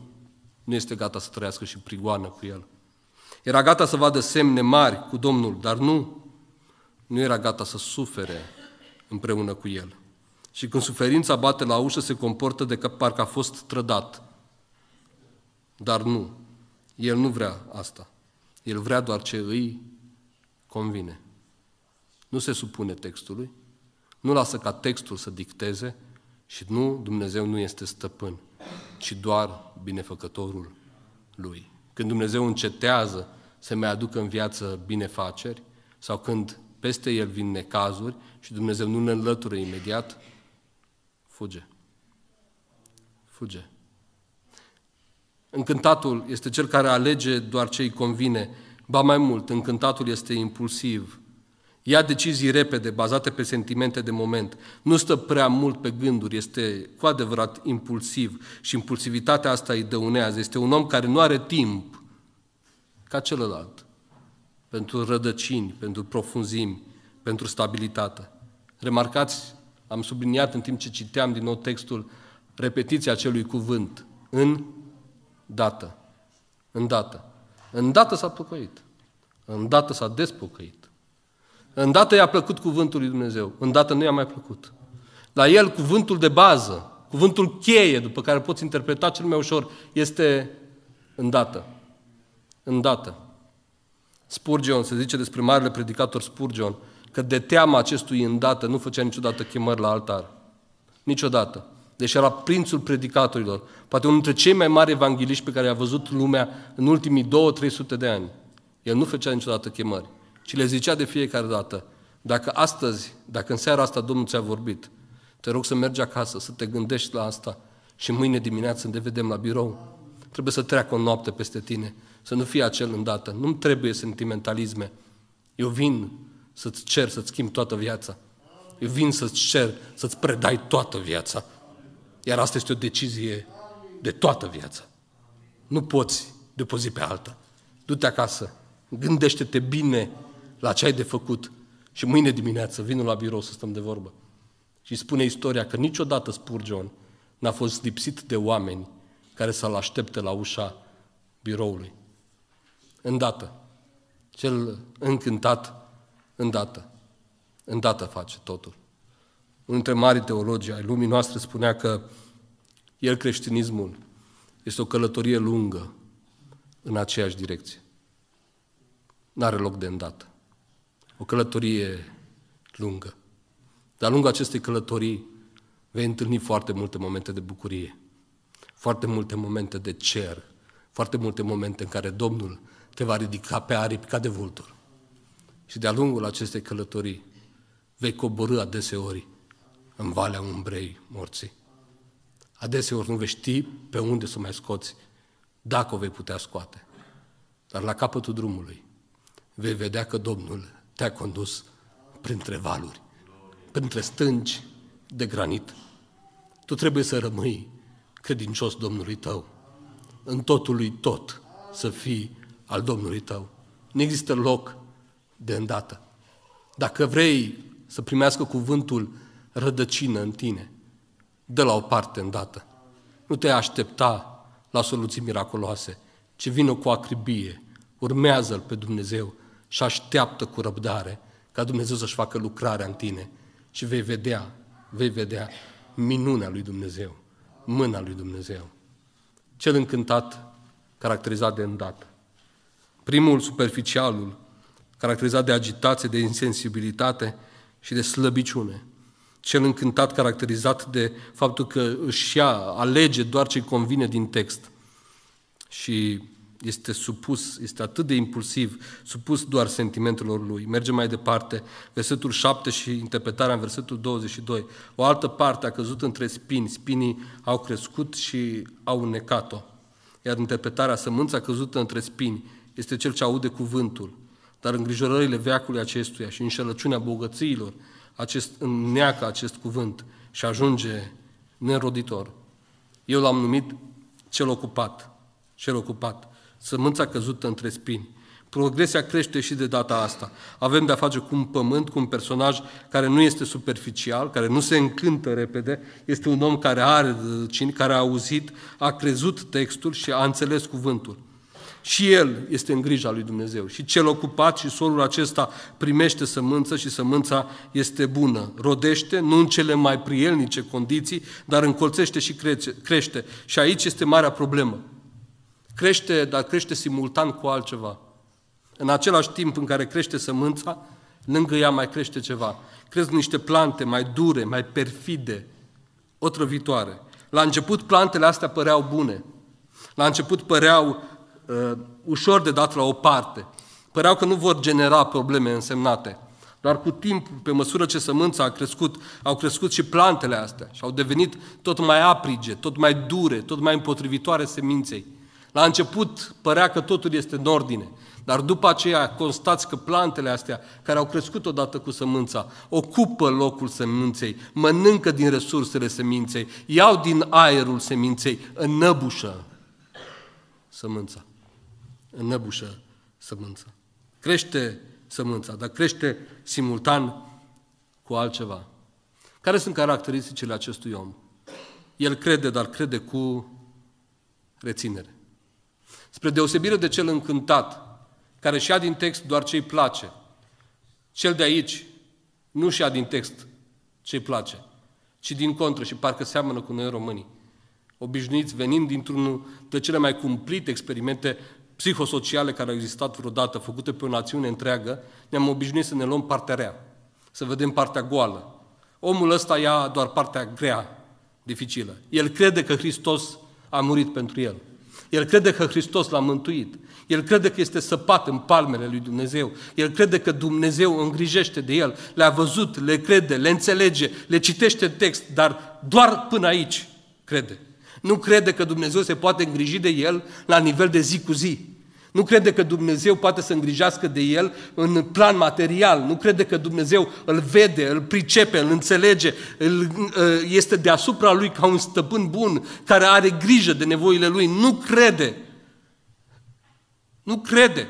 nu este gata să trăiască și prigoană cu El. Era gata să vadă semne mari cu Domnul, dar nu, nu era gata să sufere împreună cu El. Și când suferința bate la ușă, se comportă de că parcă a fost trădat. Dar nu, El nu vrea asta. El vrea doar ce îi convine. Nu se supune textului, nu lasă ca textul să dicteze și nu, Dumnezeu nu este stăpân, ci doar binefăcătorul lui. Când Dumnezeu încetează să mai aducă în viață binefaceri sau când peste el vin necazuri și Dumnezeu nu ne înlătură imediat, fuge. Fuge. Încântatul este cel care alege doar ce îi convine. Ba mai mult, încântatul este impulsiv. Ia decizii repede, bazate pe sentimente de moment. Nu stă prea mult pe gânduri, este cu adevărat impulsiv și impulsivitatea asta îi dăunează. Este un om care nu are timp ca celălalt, pentru rădăcini, pentru profunzimi, pentru stabilitate. Remarcați, am subliniat în timp ce citeam din nou textul, repetiția acelui cuvânt, în dată, în dată. În dată s-a pocăit, în dată s-a despocăit, în dată i-a plăcut cuvântul lui Dumnezeu, în dată nu i-a mai plăcut. La el cuvântul de bază, cuvântul cheie, după care poți interpreta cel mai ușor, este în dată îndată. Spurgeon, se zice despre marele predicator Spurgeon, că de teama acestui îndată nu făcea niciodată chemări la altar. Niciodată. Deși era prințul predicatorilor, poate unul dintre cei mai mari evangeliști pe care i-a văzut lumea în ultimii 2-300 de ani. El nu făcea niciodată chemări, ci le zicea de fiecare dată, dacă astăzi, dacă în seara asta Domnul ți-a vorbit, te rog să mergi acasă, să te gândești la asta și mâine dimineață ne vedem la birou. Trebuie să treacă o noapte peste tine să nu fie acel îndată. Nu-mi trebuie sentimentalisme. Eu vin să-ți cer, să-ți schimb toată viața. Eu vin să-ți cer, să-ți predai toată viața. Iar asta este o decizie de toată viața. Nu poți de o zi pe alta. Du-te acasă, gândește-te bine la ce ai de făcut și mâine dimineață vină la birou să stăm de vorbă. Și spune istoria că niciodată Spurgeon n-a fost lipsit de oameni care să-l aștepte la ușa biroului. Îndată. Cel încântat, îndată. Îndată face totul. Unul dintre mari teologi ai lumii noastre spunea că el creștinismul este o călătorie lungă în aceeași direcție. N-are loc de îndată. O călătorie lungă. Dar lungă acestei călătorii vei întâlni foarte multe momente de bucurie, foarte multe momente de cer, foarte multe momente în care Domnul te va ridica pe aripi ca de vultur. Și de-a lungul acestei călătorii vei coborâ adeseori în valea umbrei morții. Adeseori nu vei ști pe unde să mai scoți, dacă o vei putea scoate. Dar la capătul drumului vei vedea că Domnul te-a condus printre valuri, printre stânci de granit. Tu trebuie să rămâi credincios Domnului tău, în totul lui tot, să fii al Domnului tău. Nu există loc de îndată. Dacă vrei să primească cuvântul rădăcină în tine, dă la o parte îndată. Nu te aștepta la soluții miraculoase, ci vină cu acribie, urmează-L pe Dumnezeu și așteaptă cu răbdare ca Dumnezeu să-și facă lucrarea în tine și vei vedea, vei vedea minunea lui Dumnezeu, mâna lui Dumnezeu. Cel încântat, caracterizat de îndată. Primul, superficialul, caracterizat de agitație, de insensibilitate și de slăbiciune. Cel încântat, caracterizat de faptul că își ia, alege doar ce convine din text și este supus, este atât de impulsiv, supus doar sentimentelor lui. Mergem mai departe, versetul 7 și interpretarea în versetul 22. O altă parte a căzut între spini, spinii au crescut și au necat-o. Iar interpretarea sămânța căzută între spini, este cel ce aude cuvântul, dar îngrijorările veacului acestuia și înșelăciunea bogățiilor acest, înneacă acest cuvânt și ajunge neroditor. Eu l-am numit cel ocupat, cel ocupat, sămânța căzută între spini. Progresia crește și de data asta. Avem de-a face cu un pământ, cu un personaj care nu este superficial, care nu se încântă repede, este un om care are rădăcini, care a auzit, a crezut textul și a înțeles cuvântul. Și el este în grija lui Dumnezeu. Și cel ocupat și solul acesta primește sămânță și sămânța este bună. Rodește, nu în cele mai prielnice condiții, dar încolțește și crește. Și aici este marea problemă. Crește, dar crește simultan cu altceva. În același timp în care crește sămânța, lângă ea mai crește ceva. Cresc niște plante mai dure, mai perfide, otrăvitoare. La început plantele astea păreau bune. La început păreau uh, ușor de dat la o parte. Păreau că nu vor genera probleme însemnate. Dar cu timpul, pe măsură ce sămânța a crescut, au crescut și plantele astea și au devenit tot mai aprige, tot mai dure, tot mai împotrivitoare seminței. La început părea că totul este în ordine, dar după aceea constați că plantele astea, care au crescut odată cu sămânța, ocupă locul seminței, mănâncă din resursele seminței, iau din aerul seminței, înăbușă sămânța înnăbușă sămânța. Crește sămânța, dar crește simultan cu altceva. Care sunt caracteristicile acestui om? El crede, dar crede cu reținere. Spre deosebire de cel încântat, care și ia din text doar ce-i place, cel de aici nu și ia din text ce-i place, ci din contră și parcă seamănă cu noi românii, obișnuiți venind dintr-unul de cele mai cumplite experimente psihosociale care au existat vreodată, făcute pe o națiune întreagă, ne-am obișnuit să ne luăm partea rea, să vedem partea goală. Omul ăsta ia doar partea grea, dificilă. El crede că Hristos a murit pentru el. El crede că Hristos l-a mântuit. El crede că este săpat în palmele lui Dumnezeu. El crede că Dumnezeu îngrijește de el. Le-a văzut, le crede, le înțelege, le citește text, dar doar până aici crede. Nu crede că Dumnezeu se poate îngriji de el la nivel de zi cu zi. Nu crede că Dumnezeu poate să îngrijească de el în plan material. Nu crede că Dumnezeu îl vede, îl pricepe, îl înțelege, îl, ă, este deasupra lui ca un stăpân bun care are grijă de nevoile lui. Nu crede. Nu crede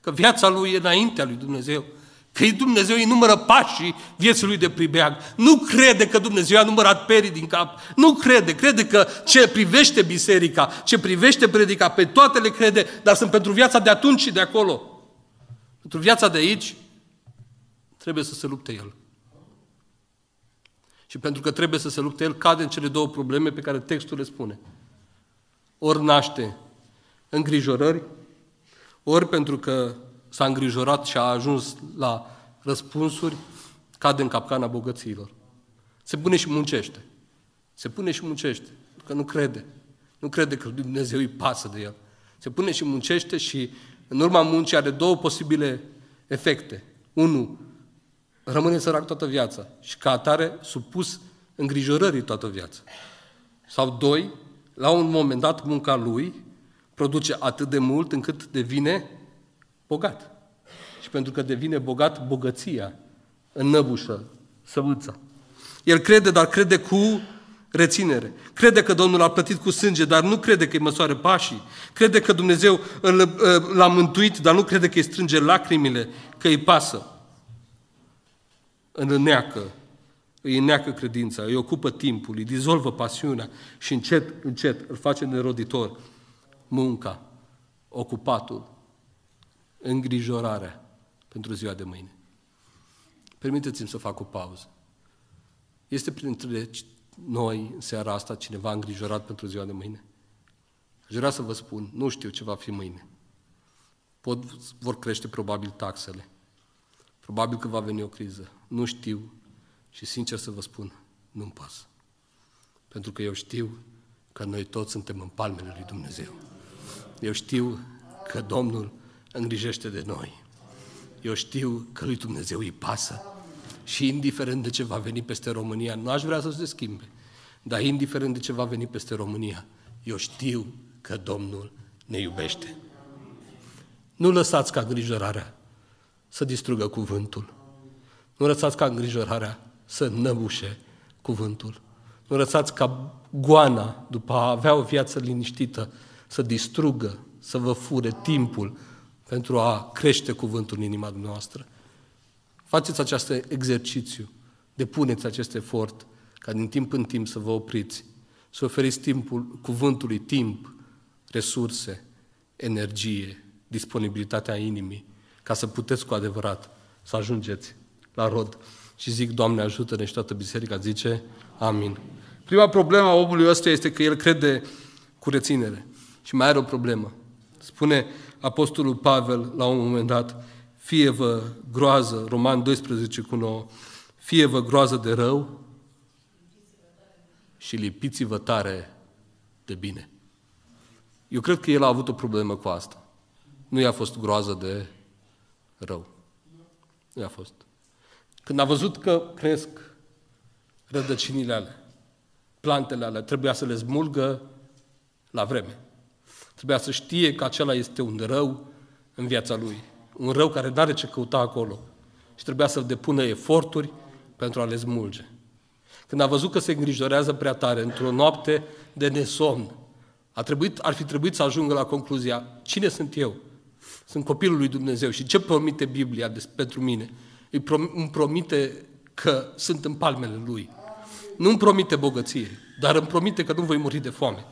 că viața lui e înaintea lui Dumnezeu. Că Dumnezeu îi numără pașii vieții lui de pribeag. Nu crede că Dumnezeu a numărat perii din cap. Nu crede. Crede că ce privește biserica, ce privește predica, pe toate le crede, dar sunt pentru viața de atunci și de acolo. Pentru viața de aici, trebuie să se lupte el. Și pentru că trebuie să se lupte el, cade în cele două probleme pe care textul le spune. Ori naște îngrijorări, ori pentru că s-a îngrijorat și a ajuns la răspunsuri, cad în capcana bogăților. Se pune și muncește. Se pune și muncește, că nu crede. Nu crede că Dumnezeu îi pasă de el. Se pune și muncește și în urma muncii are două posibile efecte. Unu, rămâne sărac toată viața și ca atare supus îngrijorării toată viața. Sau doi, la un moment dat munca lui produce atât de mult încât devine bogat. Și pentru că devine bogat, bogăția înnăbușă săvâța. El crede, dar crede cu reținere. Crede că Domnul a plătit cu sânge, dar nu crede că îi măsoară pașii. Crede că Dumnezeu l-a mântuit, dar nu crede că îi strânge lacrimile, că îi pasă. În înneacă, îi înneacă credința, îi ocupă timpul, îi dizolvă pasiunea și încet, încet îl face neroditor munca, ocupatul, îngrijorarea pentru ziua de mâine. Permiteți-mi să fac o pauză. Este printre noi în seara asta cineva îngrijorat pentru ziua de mâine? Aș vrea să vă spun, nu știu ce va fi mâine. Pot, vor crește probabil taxele. Probabil că va veni o criză. Nu știu și sincer să vă spun, nu-mi pasă. Pentru că eu știu că noi toți suntem în palmele lui Dumnezeu. Eu știu că Domnul îngrijește de noi. Eu știu că lui Dumnezeu îi pasă și indiferent de ce va veni peste România, nu aș vrea să se schimbe, dar indiferent de ce va veni peste România, eu știu că Domnul ne iubește. Nu lăsați ca îngrijorarea să distrugă cuvântul. Nu lăsați ca îngrijorarea să năbușe cuvântul. Nu lăsați ca goana, după a avea o viață liniștită, să distrugă, să vă fure timpul, pentru a crește cuvântul în inima dumneavoastră. Faceți acest exercițiu, depuneți acest efort ca din timp în timp să vă opriți, să oferiți timpul, cuvântului timp, resurse, energie, disponibilitatea inimii, ca să puteți cu adevărat să ajungeți la rod. Și zic, Doamne ajută-ne și toată biserica zice, amin. Prima problemă a omului ăsta este că el crede cu reținere. Și mai are o problemă. Spune, Apostolul Pavel la un moment dat, fie vă groază, Roman 12 cu 9, fie vă groază de rău și lipiți-vă tare de bine. Eu cred că el a avut o problemă cu asta. Nu i-a fost groază de rău. Nu i-a fost. Când a văzut că cresc rădăcinile alea, plantele alea, trebuia să le smulgă la vreme. Trebuia să știe că acela este un rău în viața lui, un rău care nu are ce căuta acolo și trebuia să depună eforturi pentru a le smulge. Când a văzut că se îngrijorează prea tare într-o noapte de nesomn, a trebuit, ar fi trebuit să ajungă la concluzia, cine sunt eu? Sunt copilul lui Dumnezeu și ce promite Biblia pentru mine? Îi prom- îmi promite că sunt în palmele lui. Nu îmi promite bogăție, dar îmi promite că nu voi muri de foame.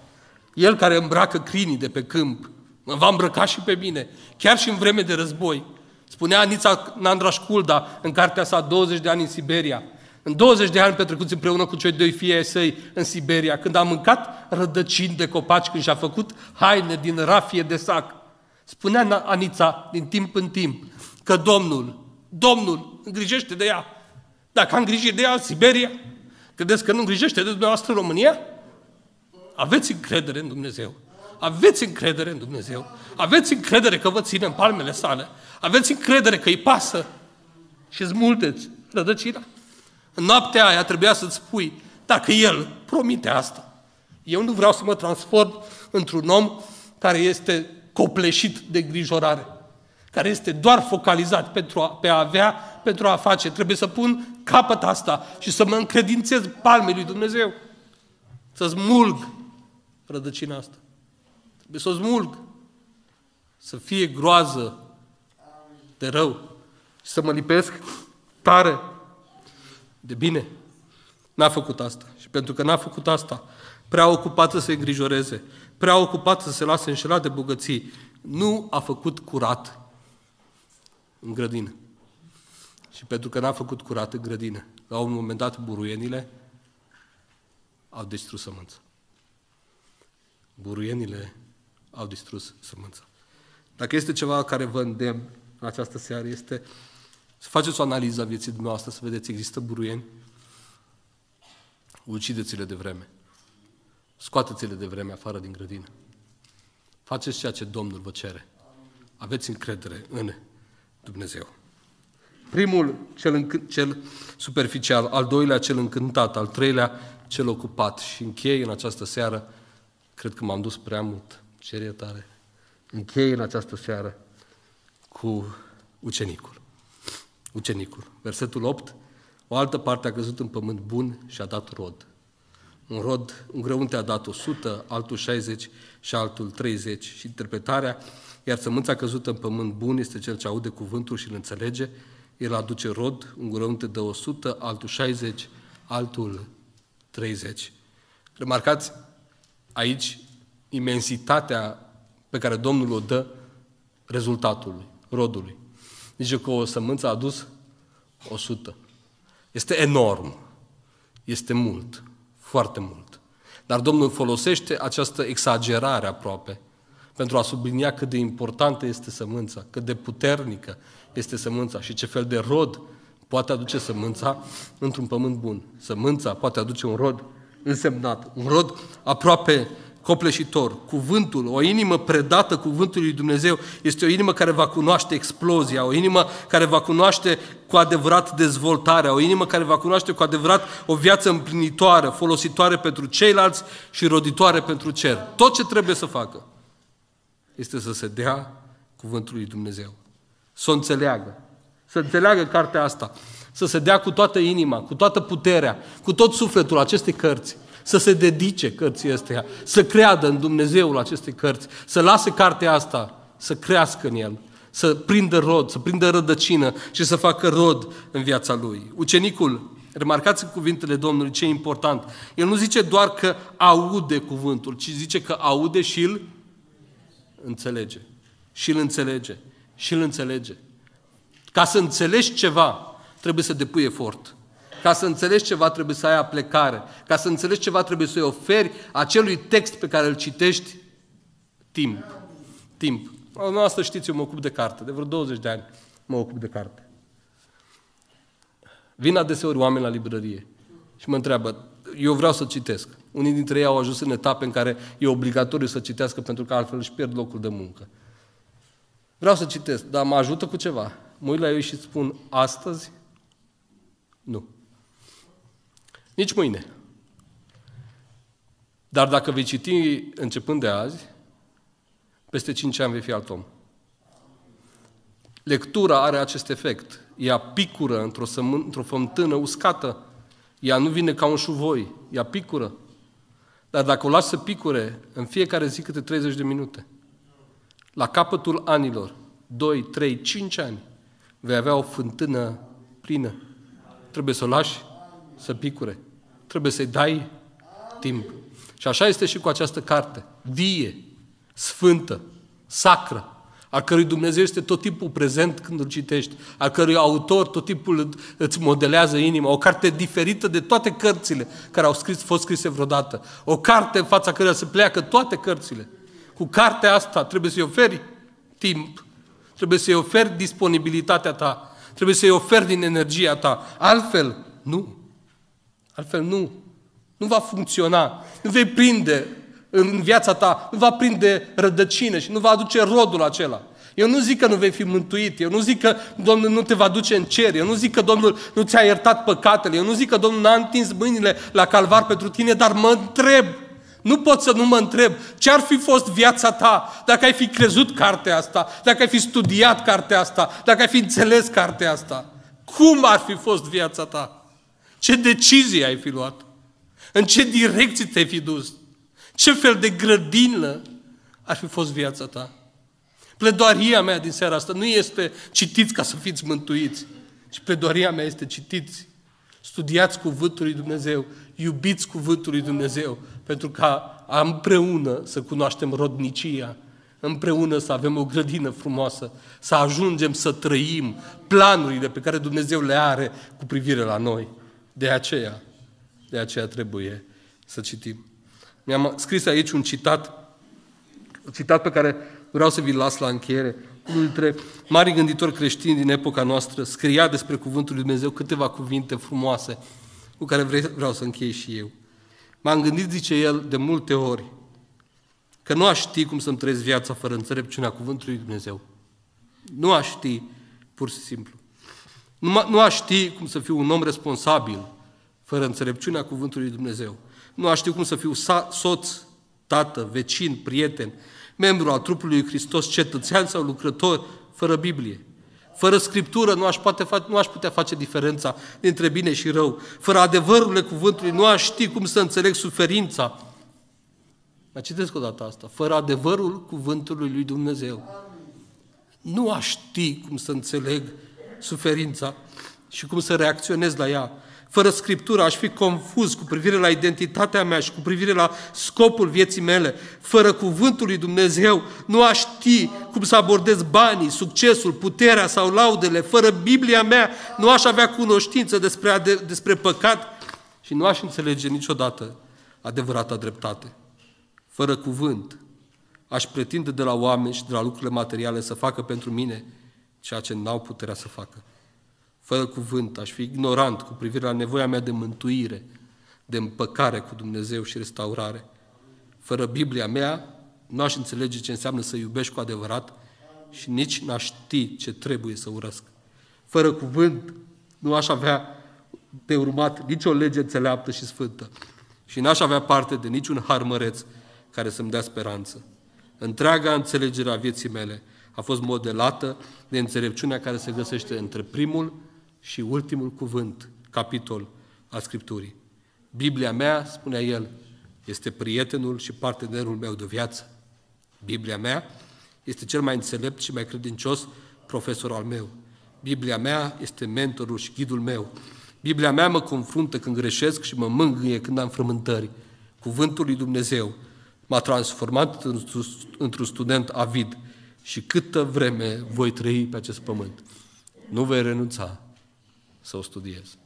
El care îmbracă crinii de pe câmp, mă va îmbrăca și pe mine, chiar și în vreme de război. Spunea Anița Nandrașculda în cartea sa 20 de ani în Siberia. În 20 de ani petrecuți împreună cu cei doi fii ai săi în Siberia, când a mâncat rădăcini de copaci, când și-a făcut haine din rafie de sac. Spunea Anița din timp în timp că Domnul, Domnul îngrijește de ea. Dacă am grijit de ea în Siberia, credeți că nu îngrijește de dumneavoastră în România? Aveți încredere în Dumnezeu. Aveți încredere în Dumnezeu. Aveți încredere că vă ține în palmele sale. Aveți încredere că îi pasă și îți multeți rădăcina. În noaptea aia trebuia să-ți spui dacă El promite asta. Eu nu vreau să mă transform într-un om care este copleșit de grijorare, care este doar focalizat pentru a, pe a avea, pentru a face. Trebuie să pun capăt asta și să mă încredințez palmei lui Dumnezeu. Să smulg rădăcina asta. Trebuie să o smulg. Să fie groază de rău. Și să mă lipesc tare de bine. N-a făcut asta. Și pentru că n-a făcut asta, prea ocupată să se îngrijoreze, prea ocupată să se lase înșelat de bogății, nu a făcut curat în grădină. Și pentru că n-a făcut curat în grădină, la un moment dat buruienile au distrus sămânța buruienile au distrus sămânța. Dacă este ceva care vă îndemn în această seară, este să faceți o analiză a vieții dumneavoastră, să vedeți, există buruieni, ucideți-le de vreme. Scoateți-le de vreme afară din grădină. Faceți ceea ce Domnul vă cere. Aveți încredere în Dumnezeu. Primul, cel, înc- cel superficial, al doilea, cel încântat, al treilea, cel ocupat. Și închei în această seară Cred că m-am dus prea mult. Cer iertare. Închei în această seară cu ucenicul. Ucenicul. Versetul 8. O altă parte a căzut în pământ bun și a dat rod. Un rod, un grăunte a dat 100, altul 60 și altul 30. Și interpretarea, iar sămânța căzută în pământ bun este cel ce aude cuvântul și îl înțelege. El aduce rod, un grăunte de 100, altul 60, altul 30. Remarcați, aici imensitatea pe care Domnul o dă rezultatului, rodului. Zice că o sămânță a adus 100. Este enorm. Este mult. Foarte mult. Dar Domnul folosește această exagerare aproape pentru a sublinia cât de importantă este sămânța, cât de puternică este sămânța și ce fel de rod poate aduce sămânța într-un pământ bun. Sămânța poate aduce un rod însemnat, un rod aproape copleșitor. Cuvântul, o inimă predată cuvântului lui Dumnezeu, este o inimă care va cunoaște explozia, o inimă care va cunoaște cu adevărat dezvoltarea, o inimă care va cunoaște cu adevărat o viață împlinitoare, folositoare pentru ceilalți și roditoare pentru cer. Tot ce trebuie să facă este să se dea cuvântului lui Dumnezeu. Să o înțeleagă. Să înțeleagă cartea asta să se dea cu toată inima, cu toată puterea, cu tot sufletul acestei cărți, să se dedice cărții astea, să creadă în Dumnezeul acestei cărți, să lase cartea asta să crească în el, să prindă rod, să prindă rădăcină și să facă rod în viața lui. Ucenicul, remarcați cuvintele Domnului, ce important, el nu zice doar că aude cuvântul, ci zice că aude și îl înțelege. Și îl înțelege. Și îl înțelege. Ca să înțelegi ceva, trebuie să depui efort. Ca să înțelegi ceva, trebuie să ai aplecare. Ca să înțelegi ceva, trebuie să-i oferi acelui text pe care îl citești timp. Timp. Nu asta știți, eu mă ocup de carte. De vreo 20 de ani mă ocup de carte. Vin adeseori oameni la librărie și mă întreabă, eu vreau să citesc. Unii dintre ei au ajuns în etape în care e obligatoriu să citească pentru că altfel își pierd locul de muncă. Vreau să citesc, dar mă ajută cu ceva. Mă uit la ei și spun, astăzi nu. Nici mâine. Dar dacă vei citi începând de azi, peste cinci ani vei fi alt om. Lectura are acest efect. Ea picură într-o, într fântână uscată. Ea nu vine ca un șuvoi. Ea picură. Dar dacă o lași să picure în fiecare zi câte 30 de minute, la capătul anilor, 2, 3, 5 ani, vei avea o fântână plină trebuie să o lași să picure. Trebuie să-i dai timp. Și așa este și cu această carte. Vie, sfântă, sacră, a cărui Dumnezeu este tot timpul prezent când îl citești, a cărui autor tot timpul îți modelează inima, o carte diferită de toate cărțile care au scris, fost scrise vreodată, o carte în fața căreia se pleacă toate cărțile. Cu cartea asta trebuie să-i oferi timp, trebuie să-i oferi disponibilitatea ta, trebuie să-i oferi din energia ta. Altfel, nu. Altfel, nu. Nu va funcționa. Nu vei prinde în viața ta, nu va prinde rădăcine și nu va aduce rodul acela. Eu nu zic că nu vei fi mântuit, eu nu zic că Domnul nu te va duce în cer, eu nu zic că Domnul nu ți-a iertat păcatele, eu nu zic că Domnul n-a întins mâinile la calvar pentru tine, dar mă întreb nu pot să nu mă întreb ce ar fi fost viața ta dacă ai fi crezut cartea asta, dacă ai fi studiat cartea asta, dacă ai fi înțeles cartea asta. Cum ar fi fost viața ta? Ce decizii ai fi luat? În ce direcții te-ai fi dus? Ce fel de grădină ar fi fost viața ta? Pledoaria mea din seara asta nu este citiți ca să fiți mântuiți, ci pledoaria mea este citiți, studiați cuvântul lui Dumnezeu iubiți cuvântul lui Dumnezeu, pentru ca împreună să cunoaștem rodnicia, împreună să avem o grădină frumoasă, să ajungem să trăim planurile pe care Dumnezeu le are cu privire la noi. De aceea, de aceea trebuie să citim. Mi-am scris aici un citat, un citat pe care vreau să vi-l las la încheiere. Unul dintre mari gânditori creștini din epoca noastră scria despre Cuvântul Lui Dumnezeu câteva cuvinte frumoase cu care vreau să închei și eu. M-am gândit, zice el, de multe ori, că nu aș ști cum să-mi trăiesc viața fără înțelepciunea cuvântului Dumnezeu. Nu aș ști, pur și simplu. Nu, nu aș ști cum să fiu un om responsabil fără înțelepciunea cuvântului Dumnezeu. Nu aș ști cum să fiu soț, tată, vecin, prieten, membru al trupului Hristos, cetățean sau lucrător fără Biblie. Fără Scriptură nu aș, poate face, nu aș putea face diferența dintre bine și rău. Fără adevărurile cuvântului nu aș ști cum să înțeleg suferința. Mai citesc o dată asta. Fără adevărul cuvântului lui Dumnezeu. Nu aș ști cum să înțeleg suferința și cum să reacționez la ea fără Scriptură, aș fi confuz cu privire la identitatea mea și cu privire la scopul vieții mele. Fără cuvântul lui Dumnezeu, nu aș ști cum să abordez banii, succesul, puterea sau laudele. Fără Biblia mea, nu aș avea cunoștință despre, ade- despre păcat și nu aș înțelege niciodată adevărata dreptate. Fără cuvânt, aș pretinde de la oameni și de la lucrurile materiale să facă pentru mine ceea ce n-au puterea să facă fără cuvânt, aș fi ignorant cu privire la nevoia mea de mântuire, de împăcare cu Dumnezeu și restaurare. Fără Biblia mea, nu aș înțelege ce înseamnă să iubești cu adevărat și nici n-aș ști ce trebuie să urăsc. Fără cuvânt, nu aș avea de urmat nicio lege înțeleaptă și sfântă și n-aș avea parte de niciun harmăreț care să-mi dea speranță. Întreaga înțelegere a vieții mele a fost modelată de înțelepciunea care se găsește între primul și ultimul cuvânt, capitol al Scripturii. Biblia mea, spunea el, este prietenul și partenerul meu de viață. Biblia mea este cel mai înțelept și mai credincios profesor al meu. Biblia mea este mentorul și ghidul meu. Biblia mea mă confruntă când greșesc și mă mângâie când am frământări. Cuvântul lui Dumnezeu m-a transformat într-un student avid și câtă vreme voi trăi pe acest pământ. Nu vei renunța să o studiez.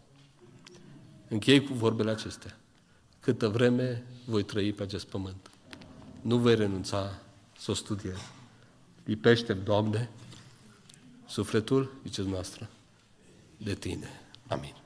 Închei cu vorbele acestea. Câtă vreme voi trăi pe acest pământ, nu voi renunța să o studiez. lipește Doamne, sufletul, ziceți noastră, de Tine. Amin.